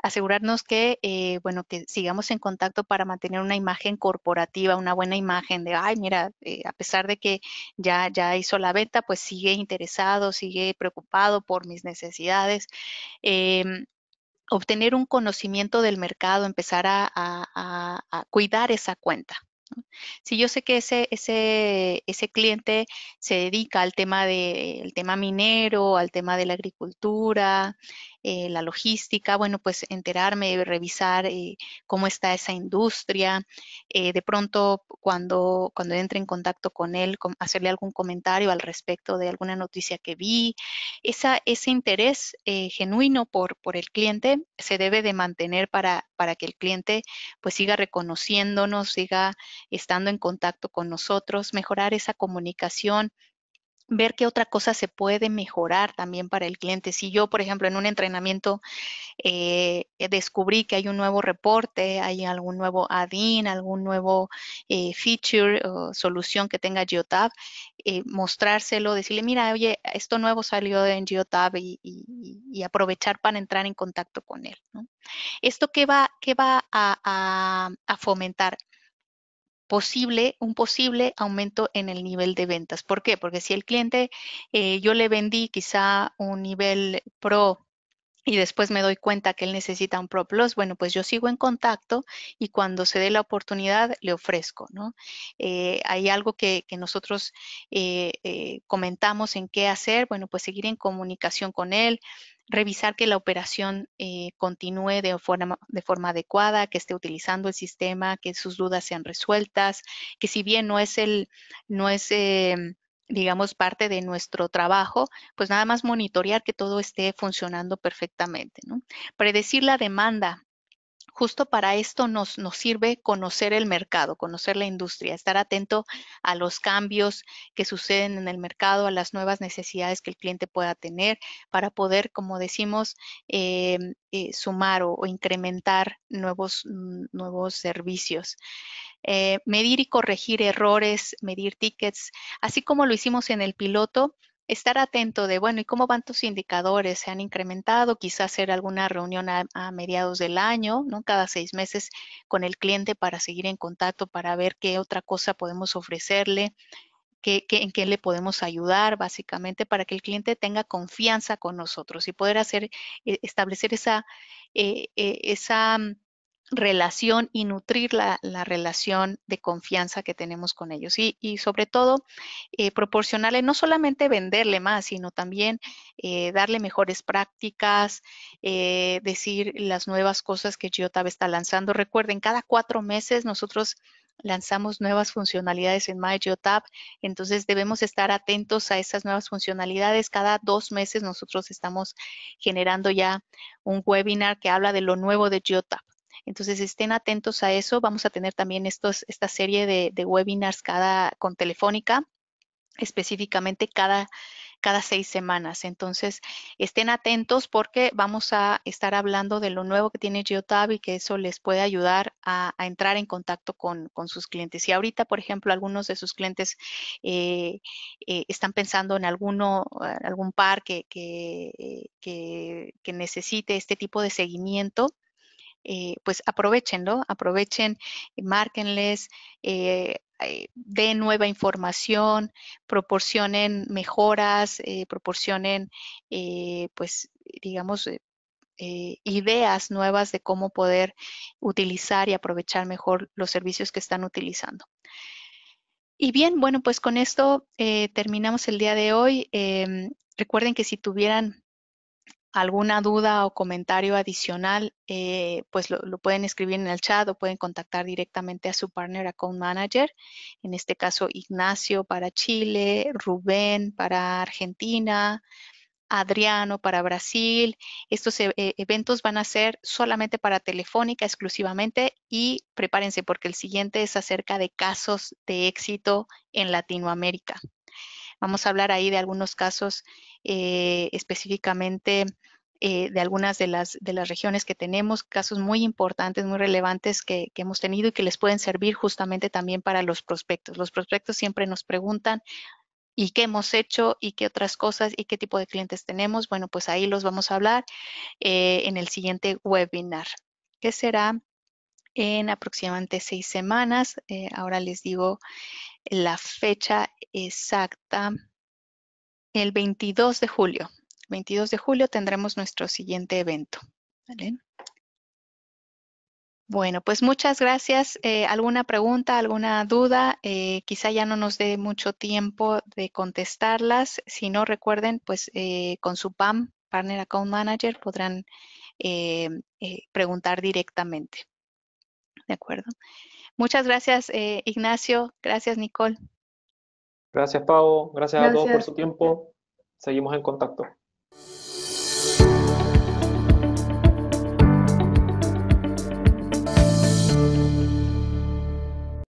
asegurarnos que, eh, bueno, que sigamos en contacto para mantener una imagen corporativa, una buena imagen de, ay, mira, eh, a pesar de que ya, ya hizo la venta, pues sigue interesado, sigue preocupado por mis necesidades. Em, obtener un conocimiento del mercado, empezar a, cuidar esa cuenta, si yo sé que ese, ese, ese cliente se dedica al tema, de, tema minero, al tema de la agricultura, eh, la logística, bueno, pues enterarme, revisar eh, cómo está esa industria, eh, de pronto cuando, cuando entre en contacto con él, hacerle algún comentario al respecto de alguna noticia que vi. Esa, ese interés genuino por, por el cliente se debe de mantener para, para que el cliente pues siga reconociéndonos, siga estando en contacto con nosotros, mejorar esa comunicación ver qué otra cosa se puede mejorar también para el cliente. Si yo, por ejemplo, en un entrenamiento eh, eh, descubrí que hay un nuevo reporte, hay algún nuevo add-in, algún nuevo eh, feature o solución que tenga Geotab, mostrárselo, decirle, mira, oye, esto nuevo salió en Geotab y, aprovechar para entrar en contacto con él. ¿Esto qué va, qué va a fomentar? posible, un posible aumento en el nivel de ventas. ¿Por qué? Porque si el cliente, eh, yo le vendí quizá un nivel pro y después me doy cuenta que él necesita un Pro Plus, bueno, pues yo sigo en contacto y cuando se dé la oportunidad le ofrezco, ¿no? Eh, hay algo que, nosotros eh, comentamos en qué hacer, bueno, pues seguir en comunicación con él, revisar que la operación eh, continúe de forma, de forma adecuada, que esté utilizando el sistema, que sus dudas sean resueltas, que si bien no es el, no es, em, digamos, parte de nuestro trabajo, pues nada más monitorear que todo esté funcionando perfectamente. ¿no? Predecir la demanda justo para esto nos, sirve conocer el mercado, conocer la industria, estar atento a los cambios que suceden en el mercado, a las nuevas necesidades que el cliente pueda tener para poder, como decimos, eh, eh, sumar o, incrementar nuevos, mm, nuevos servicios. Eh, medir y corregir errores, medir tickets, así como lo hicimos en el piloto, estar atento de, bueno, ¿y cómo van tus indicadores? ¿Se han incrementado? Quizás hacer alguna reunión a, mediados del año, ¿no? Cada seis meses con el cliente para seguir en contacto, para ver qué otra cosa podemos ofrecerle, en qué le podemos ayudar, básicamente, para que el cliente tenga confianza con nosotros y poder hacer, e, establecer esa, eh, eh, esa mm, relación y nutrir la, relación de confianza que tenemos con ellos. Y, sobre todo, eh, proporcionarle, no solamente venderle más, sino también eh, darle mejores prácticas, eh, decir las nuevas cosas que Geotab está lanzando. Recuerden, cada cuatro meses nosotros lanzamos nuevas funcionalidades en MyGeoTab, entonces debemos estar atentos a esas nuevas funcionalidades. Cada dos meses nosotros estamos generando ya un webinar que habla de lo nuevo de GeoTab. Entonces estén atentos a eso. Vamos a tener también estos, esta serie de, webinars cada con Telefónica, específicamente cada, cada seis semanas. Entonces, estén atentos porque vamos a estar hablando de lo nuevo que tiene Geotab y que eso les puede ayudar a, entrar en contacto con, sus clientes. Y ahorita, por ejemplo, algunos de sus clientes eh, eh, están pensando en alguno, algún par eh, que necesite este tipo de seguimiento eh, pues aprovechenlo, aprovechen, eh, márquenles, eh, eh, den nueva información, proporcionen mejoras, proporcionen, pues, digamos, ideas nuevas de cómo poder utilizar y aprovechar mejor los servicios que están utilizando. Y bien, bueno, pues con esto terminamos el día de hoy. Em, recuerden que si tuvieran alguna duda o comentario adicional, eh, pues lo, pueden escribir en el chat o pueden contactar directamente a su partner account manager. En este caso, Ignacio para Chile, Rubén para Argentina, Adriano para Brasil. Estos e, e, eventos van a ser solamente para Telefónica exclusivamente y prepárense porque el siguiente es acerca de casos de éxito en Latinoamérica. Vamos a hablar ahí de algunos casos eh, específicamente eh, de algunas de las, de las regiones que tenemos, casos muy importantes, muy relevantes que, hemos tenido y que les pueden servir justamente también para los prospectos. Los prospectos siempre nos preguntan y qué hemos hecho y qué otras cosas y qué tipo de clientes tenemos. Bueno, pues ahí los vamos a hablar eh, en el siguiente webinar, que será en aproximadamente seis semanas. ahora les digo la fecha exacta, el 22 de julio. 22 de julio tendremos nuestro siguiente evento. Bueno, pues muchas gracias. Eh, ¿Alguna pregunta, alguna duda? Eh, quizá ya no nos dé mucho tiempo de contestarlas. Si no, recuerden, pues eh, con su PAM, Partner Account Manager, podrán preguntar directamente. ¿De acuerdo? Muchas gracias, eh, Ignacio. Gracias, Nicole. Gracias, Pau, gracias a todos por su tiempo. Seguimos en contacto.